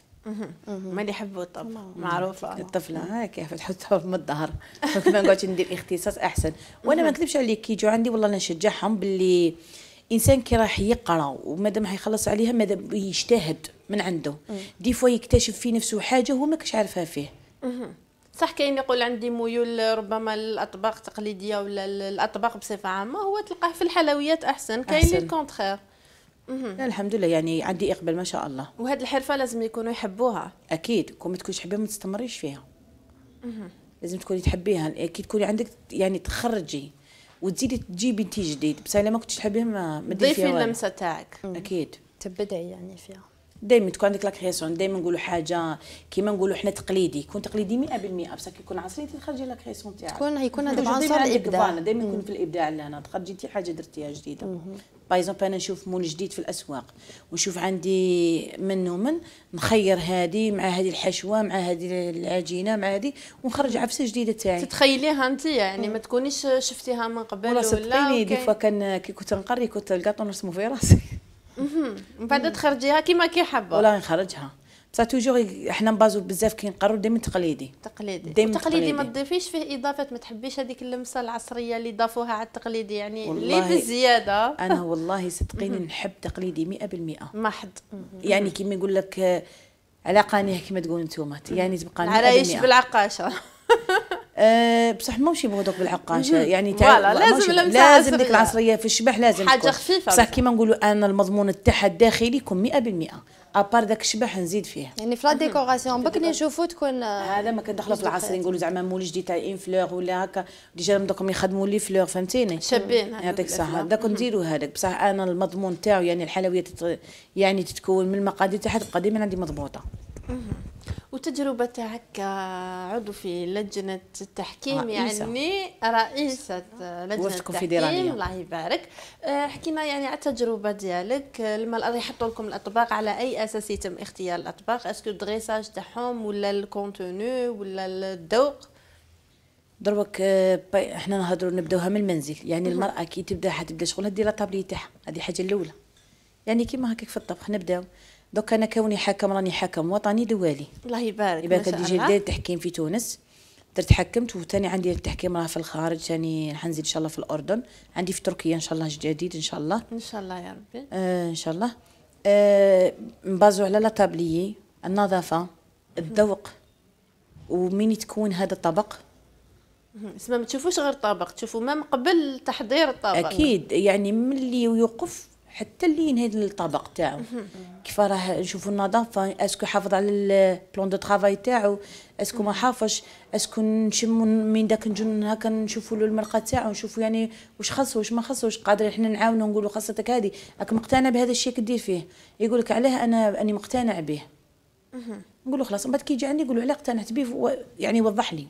ما
اللي يحبوا الطب معروفه
الطفله هاك تحطها في الظهر كما قلت ندير اختصاص احسن وانا ما نكذبش عليك كي يجوا عندي والله نشجعهم باللي انسان كي راح يقرا ومادام حيخلص عليها مادام يجتهد من عنده دي فوا يكتشف في نفسه حاجه هو ما كش عارفها فيه صح كاين يقول
عندي ميول ربما للاطباق التقليديه ولا الاطباق بصفه عامه هو تلقاه في
الحلويات احسن كاين الكونترير لا الحمد لله يعني عندي اقبال ما شاء الله وهاد الحرفه لازم يكونوا يحبوها اكيد كون ما تكونش حبيها ما تستمريش فيها مه. لازم تكوني تحبيها اكيد تكوني عندك يعني تخرجي وتزيدي تجيبي انت جديد بصح الا ما كنتش تحبيها ما ضيفي اللمسه تاعك اكيد تبدعي يعني فيها دائما تكون عندك لا كرياسيون دائما نقولوا حاجه كيما نقولوا حنا تقليدي يكون تقليدي 100% بصح كي يكون عصري تخرجي لا كرياسيون تاعك تكون يكون هذا عنصر الابداع دائما يكون في الابداع لهنا تخرجي انت حاجه درتيها جديده باي زومبل انا نشوف مول جديد في الاسواق ونشوف عندي من ومن نخير هذه مع هذه الحشوه مع هذه العجينه مع هذه ونخرج عفسه جديده تاعي تتخيليها انت يعني
ما تكونيش شفتيها من قبل ولا ولا صدقيني دي فوا
كان كي كنت نقري كنت الكاطون نرسمو في راسي من بعد تخرجيها كيما كي حابه والله نخرجها بصح توجور احنا نبازو بزاف كي نقرو ديما تقليدي تقليدي دائما تقليدي ما
تضيفيش فيه اضافات ما تحبيش هذيك اللمسه العصريه اللي ضافوها على التقليدي يعني اللي بالزياده
انا والله صدقيني نحب تقليدي 100%
محض يعني
كيما يقول لك على قانيه كيما تقولوا نتوما يعني تبقى عيش
بالعقاشه
أه، بصح بصح ماشي بغدوك بالعقاش يعني تاع لازم لازم ديك العصريه في الشبح لازم حاجه خفيفه بصح كيما نقولوا انا المضمون تاعها الداخلي يكون 100% ابار ذاك الشبح نزيد فيه
يعني في لا ديكوراسيون بك نشوفوا تكون هذا ما كندخلو في العصر نقولوا زعما مول
جديد تاع ان فلور ولا هكا ديجا دوكم يخدموا لي فلور فهمتيني شابين يعطيك الصحه داك نديروا هذاك بصح انا المضمون تاعو يعني الحلويات يعني تتكون من المقادير تاعها تبقى ديما عندي مضبوطه
وتجربة تاعك كعضو آه، في لجنة التحكيم رئيسة. آه، يعني رئيسة آه، لجنة التحكيم الله يبارك حكينا يعني على التجربة ديالك المرأة يحطوا لكم الأطباق على أي أساس يتم اختيار الأطباق اسكو الدريساج تاعهم ولا الكونتوني ولا الذوق
دروك احنا نهضروا نبداوها من المنزل يعني المراه كي تبدا حتبدا شغلها دير لا تابلي تاعها هذه حاجه الاولى يعني كيما هكاك في الطبخ نبداو دوك انا كوني حاكم راني حاكم وطني دولي
الله يبارك يبارك عندي دير
التحكيم في تونس درت حكمت وثاني عندي التحكيم راه في الخارج ثاني حنزيد ان شاء الله في الاردن عندي في تركيا ان شاء الله جديد ان شاء الله
ان شاء الله يا ربي
آه ان شاء الله آه نبازو على لا تابليي النظافه الذوق ومين تكون هذا الطبق اسمه ما تشوفوش غير طبق تشوفوا مام قبل تحضير الطبق اكيد يعني ملي يوقف حتى اللي ينهي الطبق تاعو كيف راه نشوفوا النظافه اسكو حافظ على البلون دو ترافاي تاعو اسكو ما حافظش اسكو نشم من داك نجون هكا نشوفوا له المرقه تاعو نشوفوا يعني واش خصو واش ما خصوش واش قادر احنا نعاونو نقولوا خاصتك هذه راك مقتنع بهذا الشيء كدير فيه يقول لك علاه انا اني مقتنع به نقول له خلاص من بعد كي يجي عندي يقول له علاه اقتنعت به يعني وضح لي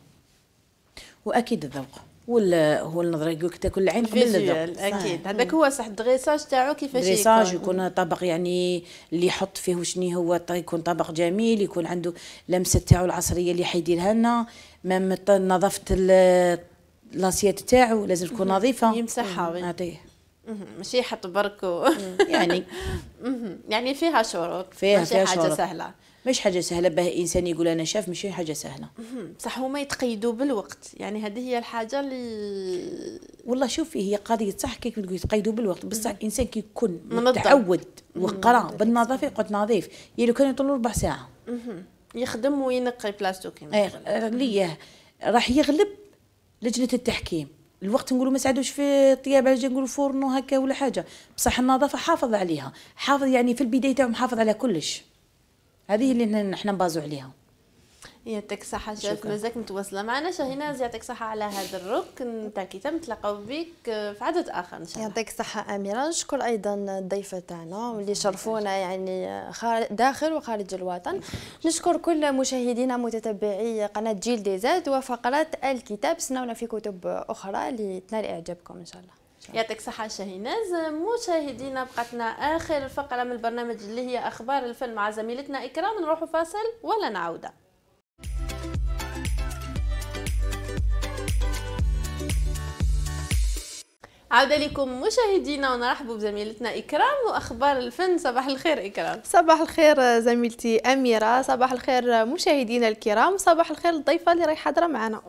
واكيد الذوق هو النظره يقول لك العين في قبل اكيد هذاك هو صح الدريساج تاعو كيفاش الدريساج يكون طبق يعني اللي يحط فيه شنو هو يكون طبق جميل يكون عنده لمسه تاعو العصريه اللي حيديرها لنا مام نظافه لاسيات تاعو لازم تكون نظيفه يمسحها ويعطيه
ماشي يحط بركو يعني يعني فيها شروط فيها, فيها حاجه شروط. سهله
مش حاجه سهله باه انسان يقول انا شاف ماشي حاجه سهله
صح هما يتقيدوا
بالوقت يعني هذه هي الحاجه اللي والله شوفي هي قضيه صح كيف تقول يتقيدوا بالوقت بصح الانسان كي يكون متعود وقرا بالنظافه يقعد نظيف يا يعني لو كان يطول ربع ساعه
يخدم وينقي
بلاصتو كيما ليه راح يغلب لجنه التحكيم الوقت نقولوا ما ساعدوش في الطياب على نقولوا فرن وهكا ولا حاجه بصح النظافه حافظ عليها حافظ يعني في البدايه تاعهم حافظ على كلش هذه اللي نحن نبازو عليها
يعطيك الصحة شاف مازالك متواصلة معنا شاهينة يعطيك الصحة على هذا الركن تاع الكتاب نتلاقاو بك آه، في عدد آخر
إن شاء الله يعطيك الصحة أميرة نشكر أيضا الضيفة تاعنا اللي شرفونا يعني آه، داخل وخارج الوطن نشكر كل مشاهدينا متتبعي قناة جيل دي زاد وفقرات الكتاب سنونا في كتب أخرى لتنال إعجابكم إن شاء الله
يعطيك الصحة شاهيناز مشاهدينا بقتنا آخر فقرة من البرنامج اللي هي أخبار الفن مع زميلتنا إكرام نروح فاصل ولا نعود عودة لكم مشاهدينا ونرحبوا بزميلتنا إكرام وأخبار الفن صباح الخير إكرام
صباح الخير زميلتي أميرة صباح الخير مشاهدينا الكرام صباح الخير الضيفة اللي رايحة حاضرة معنا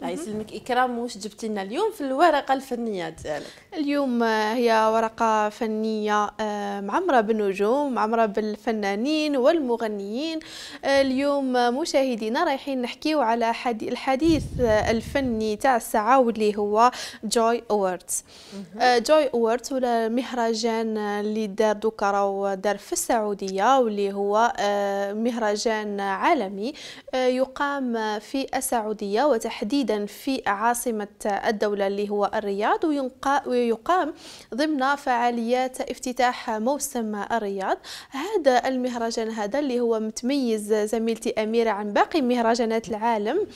الله يعني يسلمك اكرام واش جبتي لنا اليوم في الورقه الفنيه ديالك اليوم آه، هي ورقه فنيه آه، معمره بالنجوم معمره بالفنانين والمغنيين آه، اليوم مشاهدينا رايحين نحكيو على الحديث الفني تاع الساعه واللي هو جوي اووردز جوي اووردز ولا مهرجان اللي دار دوكا راهو دار في السعوديه واللي هو مهرجان عالمي يقام في السعوديه وتحديدا تحديدا في عاصمة الدولة اللي هو الرياض ويقام ضمن فعاليات افتتاح موسم الرياض هذا المهرجان هذا اللي هو متميز زميلتي أميرة عن باقي مهرجانات العالم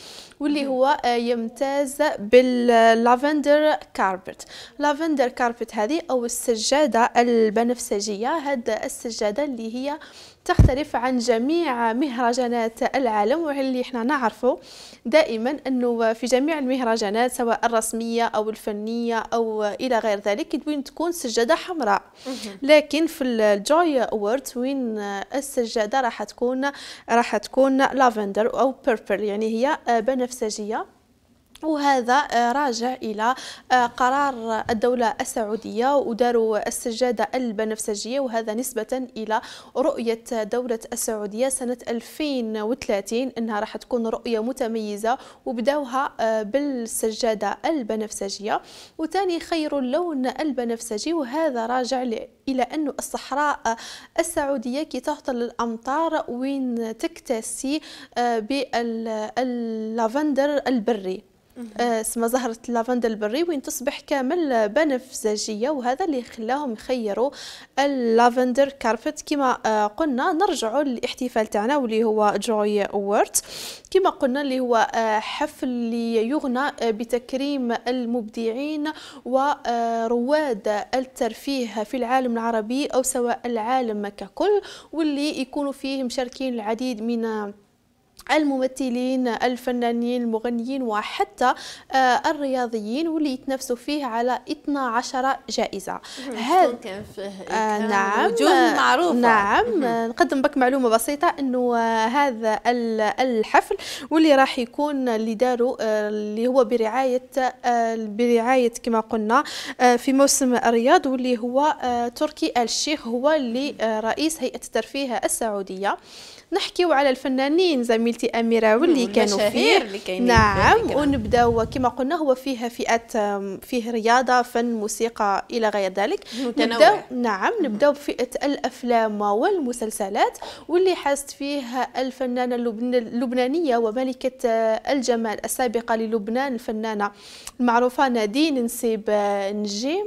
واللي هو يمتاز باللافندر كاربت لافندر كاربت هذه أو السجادة البنفسجية هذا السجادة اللي هي تختلف عن جميع مهرجانات العالم واللي احنا نعرفه دائما انه في جميع المهرجانات سواء الرسميه او الفنيه او الى غير ذلك وين تكون سجاده حمراء لكن في الجوي اوورد وين السجاده راح تكون راح تكون لافندر او بيربل يعني هي بنفسجيه وهذا آه، راجع الى آه، قرار الدوله السعوديه وداروا السجاده البنفسجيه وهذا نسبه الى رؤيه دوله السعوديه سنه 2030 انها راح تكون رؤيه متميزه وبداوها آه، بالسجاده البنفسجيه وثاني خير اللون البنفسجي وهذا راجع الى انه الصحراء السعوديه كي تهطل الامطار وين تكتسي باللافندر البري آه، اسمها زهرة اللافندر البري وين تصبح كامل آه، بنفسجية وهذا اللي خلاهم يخيروا اللافندر كارفت كما آه، قلنا نرجع للاحتفال تاعنا واللي هو جوي وورت كما قلنا اللي هو حفل اللي يغنى بتكريم المبدعين ورواد الترفيه في العالم العربي أو سواء العالم ككل واللي يكونوا فيه مشاركين العديد من الممثلين الفنانين المغنيين وحتى آه، الرياضيين واللي يتنافسوا فيه على 12 جائزة هذا
كان فيه
آه، نعم معروفة نعم نقدم بك معلومة بسيطة أنه آه، هذا الحفل واللي راح يكون اللي داروا اللي هو برعاية برعاية كما قلنا في موسم الرياض واللي هو تركي الشيخ هو اللي رئيس هيئة الترفيه السعودية نحكيو على الفنانين زميلتي اميره واللي كانوا فيه اللي نعم ونبداو كما قلنا هو فيه فئات فيه رياضه فن موسيقى الى غير ذلك نبداو نعم نبداو بفئه الافلام والمسلسلات واللي حازت فيه الفنانه اللبنانيه وملكه الجمال السابقه للبنان الفنانه المعروفه نادين نسيب آه، نجيم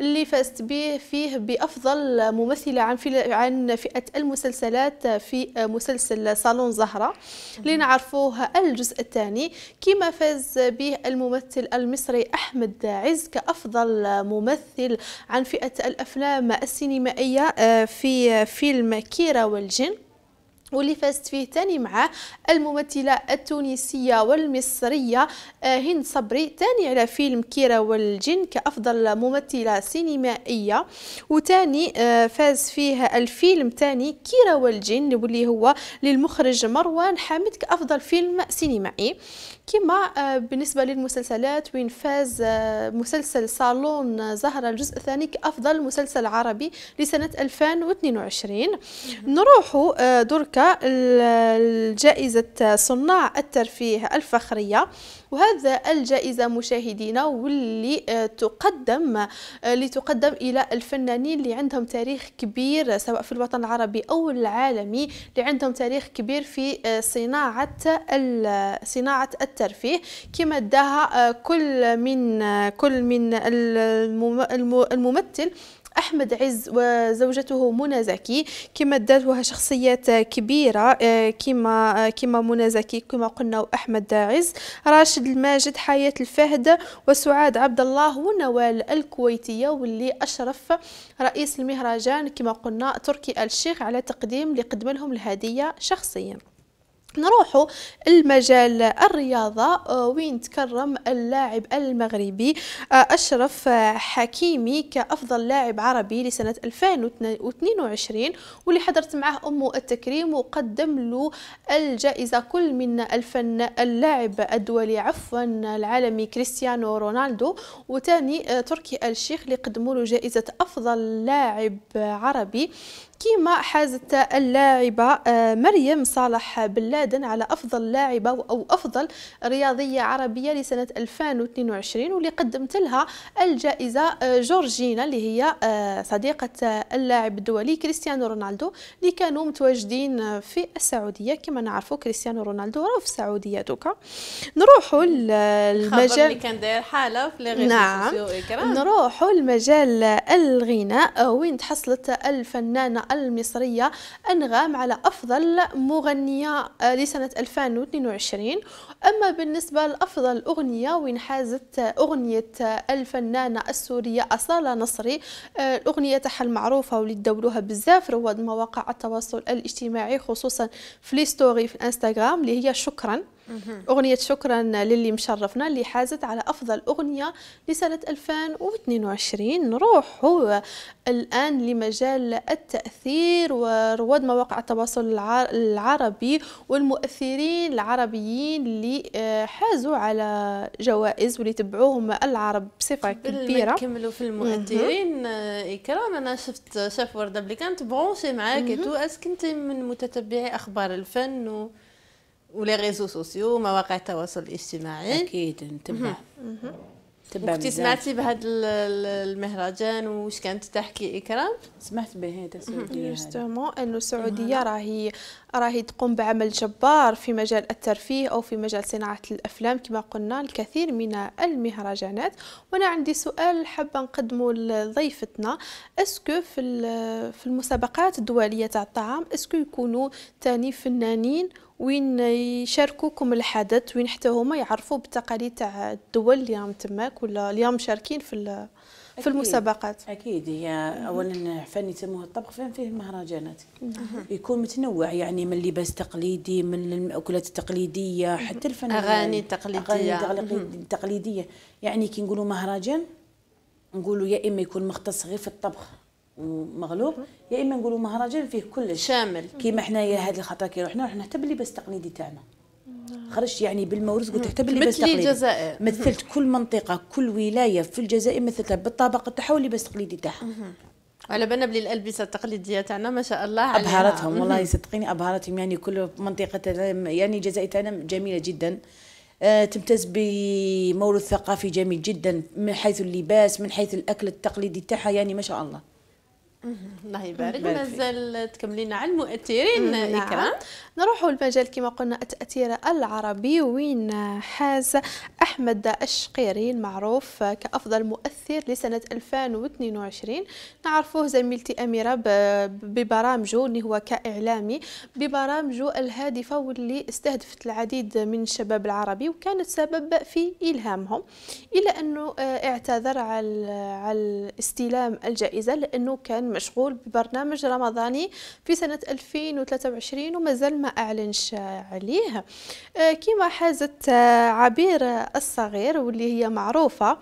اللي فازت به فيه بافضل ممثله عن عن فئه المسلسلات آه، في آه، مسلسل صالون زهرة اللي نعرفوه الجزء الثاني كما فاز به الممثل المصري أحمد عز كأفضل ممثل عن فئة الأفلام السينمائية آه، في فيلم كيرا والجن واللي فازت فيه تاني معاه الممثلة التونسية والمصرية آه، هند صبري تاني على فيلم كيرا والجن كأفضل ممثلة سينمائية وتاني آه، فاز فيه الفيلم تاني كيرا والجن واللي هو للمخرج مروان حامد كأفضل فيلم سينمائي كما آه، بالنسبة للمسلسلات وين فاز آه، مسلسل صالون زهرة آه، الجزء الثاني كأفضل مسلسل عربي لسنة 2022 نروح دركا لجائزة صناع الترفيه الفخرية وهذا الجائزة مشاهدينا واللي آه، تقدم آه، لتقدم إلى الفنانين اللي عندهم تاريخ كبير سواء في الوطن العربي أو العالمي اللي عندهم تاريخ كبير في آه، صناعة صناعة الترفيه كما داها كل من كل من الممثل أحمد عز وزوجته منى زكي كما داتوها شخصيات كبيرة آه، كما آه، كما منى زكي كما قلنا احمد عز راشد الماجد حياة الفهد وسعاد عبد الله ونوال الكويتية واللي أشرف رئيس المهرجان كما قلنا تركي الشيخ على تقديم لقدم لهم الهدية شخصيا نروحوا المجال الرياضة آه، وين تكرم اللاعب المغربي آه، أشرف آه، حكيمي كأفضل لاعب عربي لسنة 2022 واللي حضرت معه أمه التكريم وقدم له الجائزة كل من الفن اللاعب الدولي عفوا العالمي كريستيانو رونالدو وتاني تركي الشيخ اللي قدموا له جائزة أفضل لاعب عربي كما حازت اللاعبة آه، مريم صالح بلادن على أفضل لاعبة أو أفضل رياضية عربية لسنة 2022 واللي قدمت لها الجائزة آه، جورجينا اللي هي آه، صديقة اللاعب الدولي كريستيانو رونالدو اللي كانوا متواجدين في السعودية كما نعرفوا كريستيانو رونالدو راه في السعودية دوكا نروحوا للمجال اللي كان
داير حالة في لي نعم نروحوا
لمجال الغناء وين تحصلت الفنانة المصرية أنغام على أفضل مغنية آه، لسنة 2022 أما بالنسبة لأفضل أغنية وين حازت آه، أغنية آه، الفنانة السورية أصالة نصري الأغنية تاعها المعروفة واللي تداولوها بزاف رواد مواقع التواصل الاجتماعي خصوصا في الستوري ستوري في الانستغرام اللي هي شكرا أغنية شكرا للي مشرفنا اللي حازت على أفضل أغنية لسنة 2022 نروح هو الآن لمجال التأثير ورواد مواقع التواصل العربي والمؤثرين العربيين اللي آه، حازوا على جوائز واللي تبعوهم العرب بصفة كبيرة نكملوا في المؤثرين
آه، إكرام أنا شفت شاف وردة بلي كانت برونشي معاك تو اسك من متتبعي أخبار الفن و ولي ريزو سوسيو مواقع التواصل الاجتماعي
اكيد نتبع تبع كنت سمعتي
بهذا المهرجان
واش كانت تحكي اكرام سمعت به هذا السعوديه جوستومون انه السعوديه راهي راهي تقوم بعمل جبار في مجال الترفيه او في مجال صناعه الافلام كما قلنا الكثير من المهرجانات وانا عندي سؤال حابه نقدمه لضيفتنا اسكو في في المسابقات الدوليه تاع الطعام اسكو يكونوا تاني فنانين وين يشاركوكم الحدث وين حتى هما يعرفوا بالتقاليد تاع الدول اللي راهم تماك ولا اللي راهم مشاركين في
في المسابقات اكيد هي اولا فن يسموه الطبخ فن فيه المهرجانات يكون متنوع يعني من اللباس التقليدي من المأكولات التقليديه حتى الفن اغاني تقليديه اغاني تقليديه يعني كي نقولوا مهرجان نقولوا يا اما يكون مختص غير في الطبخ مغلوب يا اما نقولوا مهرجان فيه كل شامل كيما حنايا هاد الخطره كي رحنا رحنا حتى باللباس التقليدي تاعنا خرجت يعني بالمورس قلت حتى باللباس التقليدي الجزائر مثلت كل منطقه كل ولايه في الجزائر مثلتها بالطابق تاعها واللباس التقليدي تاعها على بالنا بلي الالبسه التقليديه تاعنا ما شاء الله عليها. ابهرتهم والله صدقيني ابهرتهم يعني كل منطقه يعني الجزائر تاعنا جميله جدا آه تمتاز بموروث ثقافي جميل جدا من حيث اللباس من حيث الاكل التقليدي تاعها يعني ما شاء الله
الله يبارك مازال تكملينا على المؤثرين نعم. اكرام نروحوا للمجال كما قلنا التأثير العربي وين حاز أحمد الشقيري المعروف كأفضل مؤثر لسنة 2022 نعرفوه زميلتي أميرة ببرامجه اللي هو كإعلامي ببرامجه الهادفة واللي استهدفت العديد من الشباب العربي وكانت سبب في إلهامهم إلى أنه آه، اعتذر على, على استلام الجائزة لأنه كان مشغول ببرنامج رمضاني في سنة 2023 ومازال ما اعلنش عليه آه، كيما حازت آه، عبير الصغير واللي هي معروفه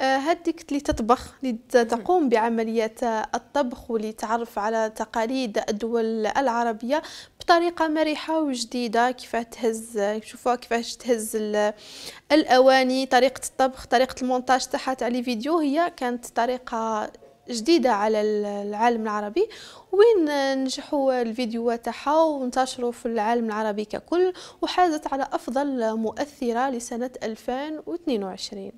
هاديك آه، اللي تطبخ اللي تقوم بعمليات الطبخ واللي تعرف على تقاليد الدول العربية بطريقة مرحة وجديدة كيف تهز شوفوها كيفاش تهز الأواني طريقة الطبخ طريقة المونتاج تاعها تاع لي فيديو هي كانت طريقة جديده على العالم العربي وين نجحوا الفيديو تاعها وانتشروا في العالم العربي ككل وحازت على افضل مؤثره لسنه 2022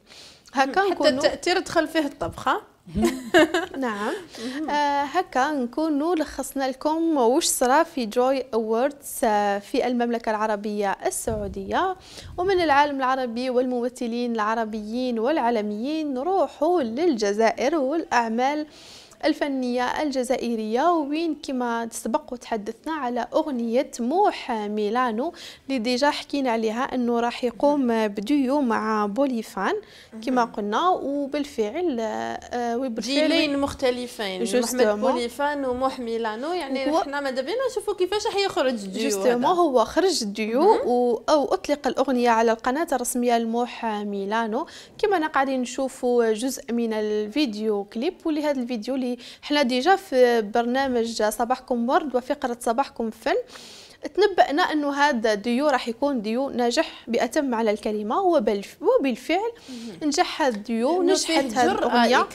هكا حتى التاثير
دخل فيه الطبخه
نعم آه هكا نكونوا لخصنا لكم وش صرا في جوي اووردز آه، في المملكه العربيه السعوديه ومن العالم العربي والممثلين العربيين والعالميين نروحوا للجزائر والاعمال الفنية الجزائرية وين كما تسبق وتحدثنا على أغنية موح ميلانو اللي ديجا حكينا عليها أنه راح يقوم بديو مع بوليفان كما قلنا آه، وبالفعل جيلين
مختلفين محمد بوليفان وموح ميلانو يعني و... احنا ماذا بينا نشوفوا كيفاش
راح يخرج ديو جوستومون هو خرج ديو و... أو أطلق الأغنية على القناة الرسمية لموح ميلانو كما قاعدين نشوفوا جزء من الفيديو كليب ولهذا الفيديو اللي حنا احنا ديجا في برنامج صباحكم ورد وفقرة صباحكم فن تنبأنا أنه هذا ديو راح يكون ديو ناجح بأتم على الكلمة وبالفعل نجح هذا الديو نجحت هذه الأغنية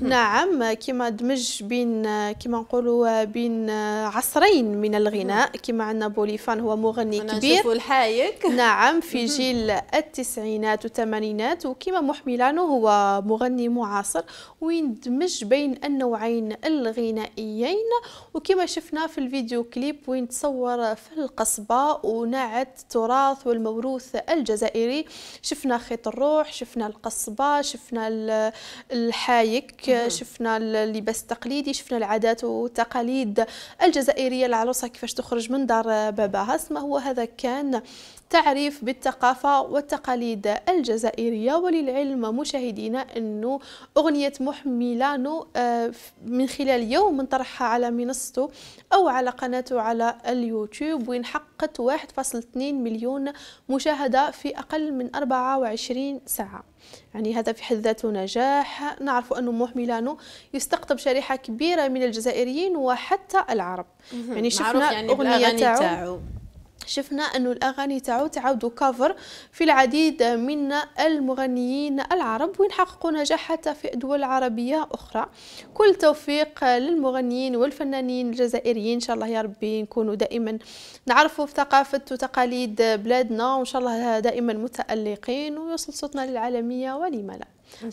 نعم كما دمج بين كما نقولوا بين عصرين من الغناء كما عندنا بوليفان هو مغني كبير الحايك نعم في جيل التسعينات والثمانينات وكما محملانو هو مغني معاصر ويندمج بين النوعين الغنائيين وكما شفنا في الفيديو كليب وين تصور في القصبة ونعت التراث والموروث الجزائري شفنا خيط الروح شفنا القصبة شفنا الحايك شفنا اللباس التقليدي شفنا العادات والتقاليد الجزائرية العروسة كيفاش تخرج من دار باباها اسمه هو هذا كان تعريف بالثقافة والتقاليد الجزائرية وللعلم مشاهدينا أنه أغنية محميلانو آه، من خلال يوم طرحها على منصته أو على قناته على اليوتيوب وين حققت 1.2 مليون مشاهدة في أقل من 24 ساعة يعني هذا في حد ذاته نجاح نعرف أن ميلانو يستقطب شريحة كبيرة من الجزائريين وحتى العرب يعني شفنا يعني أغنية تاعو شفنا أن الأغاني تاعو تعود كافر في العديد من المغنيين العرب وين حققوا نجاح حتى في دول عربية أخرى كل توفيق للمغنيين والفنانين الجزائريين إن شاء الله يا ربي نكونوا دائما نعرفوا في ثقافة وتقاليد بلادنا وإن شاء الله دائما متألقين ويوصل صوتنا للعالمية ولما لا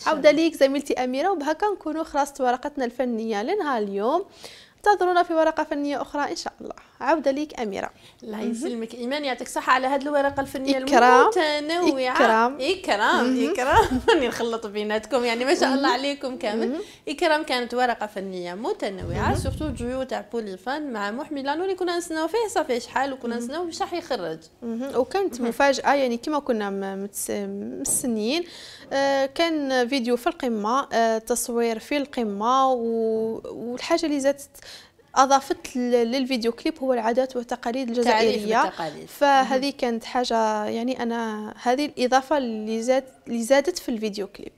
عودة ليك زميلتي أميرة وبهكا نكونوا خلاصة ورقتنا الفنية لنهار اليوم انتظرونا في ورقه فنيه اخرى ان شاء الله عوده ليك اميره الله يسلمك ايمان يعطيك صحه على هذه الورقه الفنيه إكرام المتنوعه اكرام
اكرام اكرام راني نخلط بيناتكم يعني ما شاء الله عليكم كامل اكرام كانت ورقه فنيه متنوعه سورتو جيو تاع فان مع محمد اللي كنا نسناو فيه صافي شحال وكنا نسناو راح يخرج وكانت
مفاجاه يعني كما كنا مستنيين آه، كان فيديو في القمه آه، تصوير في القمه والحاجه اللي زادت اضافت للفيديو كليب هو العادات والتقاليد الجزائريه فهذه كانت حاجه يعني انا هذه الاضافه اللي زاد اللي زادت في الفيديو كليب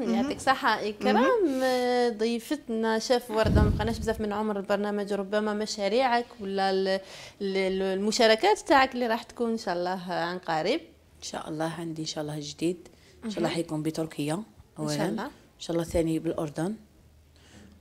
يعطيك صحة إكرام إيه، ضيفتنا شاف وردة ما بقناش بزاف من عمر البرنامج ربما مشاريعك ولا المشاركات تاعك اللي راح تكون إن شاء الله عن قريب إن شاء الله عندي إن شاء الله
جديد إن شاء الله حيكون بتركيا أولا إن شاء الله إن شاء الله ثاني بالأردن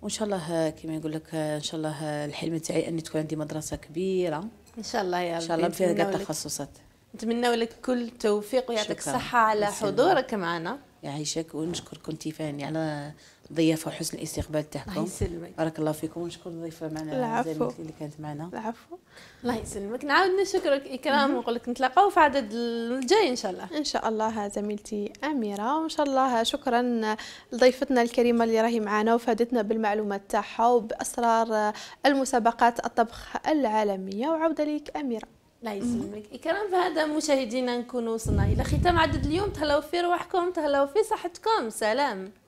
وان شاء الله كما يقول لك ان شاء الله الحلم تاعي اني تكون عندي مدرسه كبيره
ان شاء الله يا رب ان شاء الله فيها كاع التخصصات نتمنى لك كل التوفيق ويعطيك الصحه على حضورك
معنا يعيشك ونشكرك كنتي فاني يعني على ضيافه وحسن الاستقبال تاعكم الله يسلمك بارك الله فيكم ونشكر الضيفه معنا العفو اللي كانت معنا العفو الله
يسلمك نعاود نشكرك اكرام ونقول لك نتلاقاو في عدد الجاي ان شاء الله ان شاء الله زميلتي اميره وان شاء الله شكرا لضيفتنا الكريمه اللي راهي معنا وفادتنا بالمعلومات تاعها وباسرار المسابقات الطبخ العالميه وعوده ليك اميره الله يسلمك
اكرام فهذا مشاهدينا نكون وصلنا الى ختام عدد اليوم تهلاو في رواحكم تهلاو في صحتكم سلام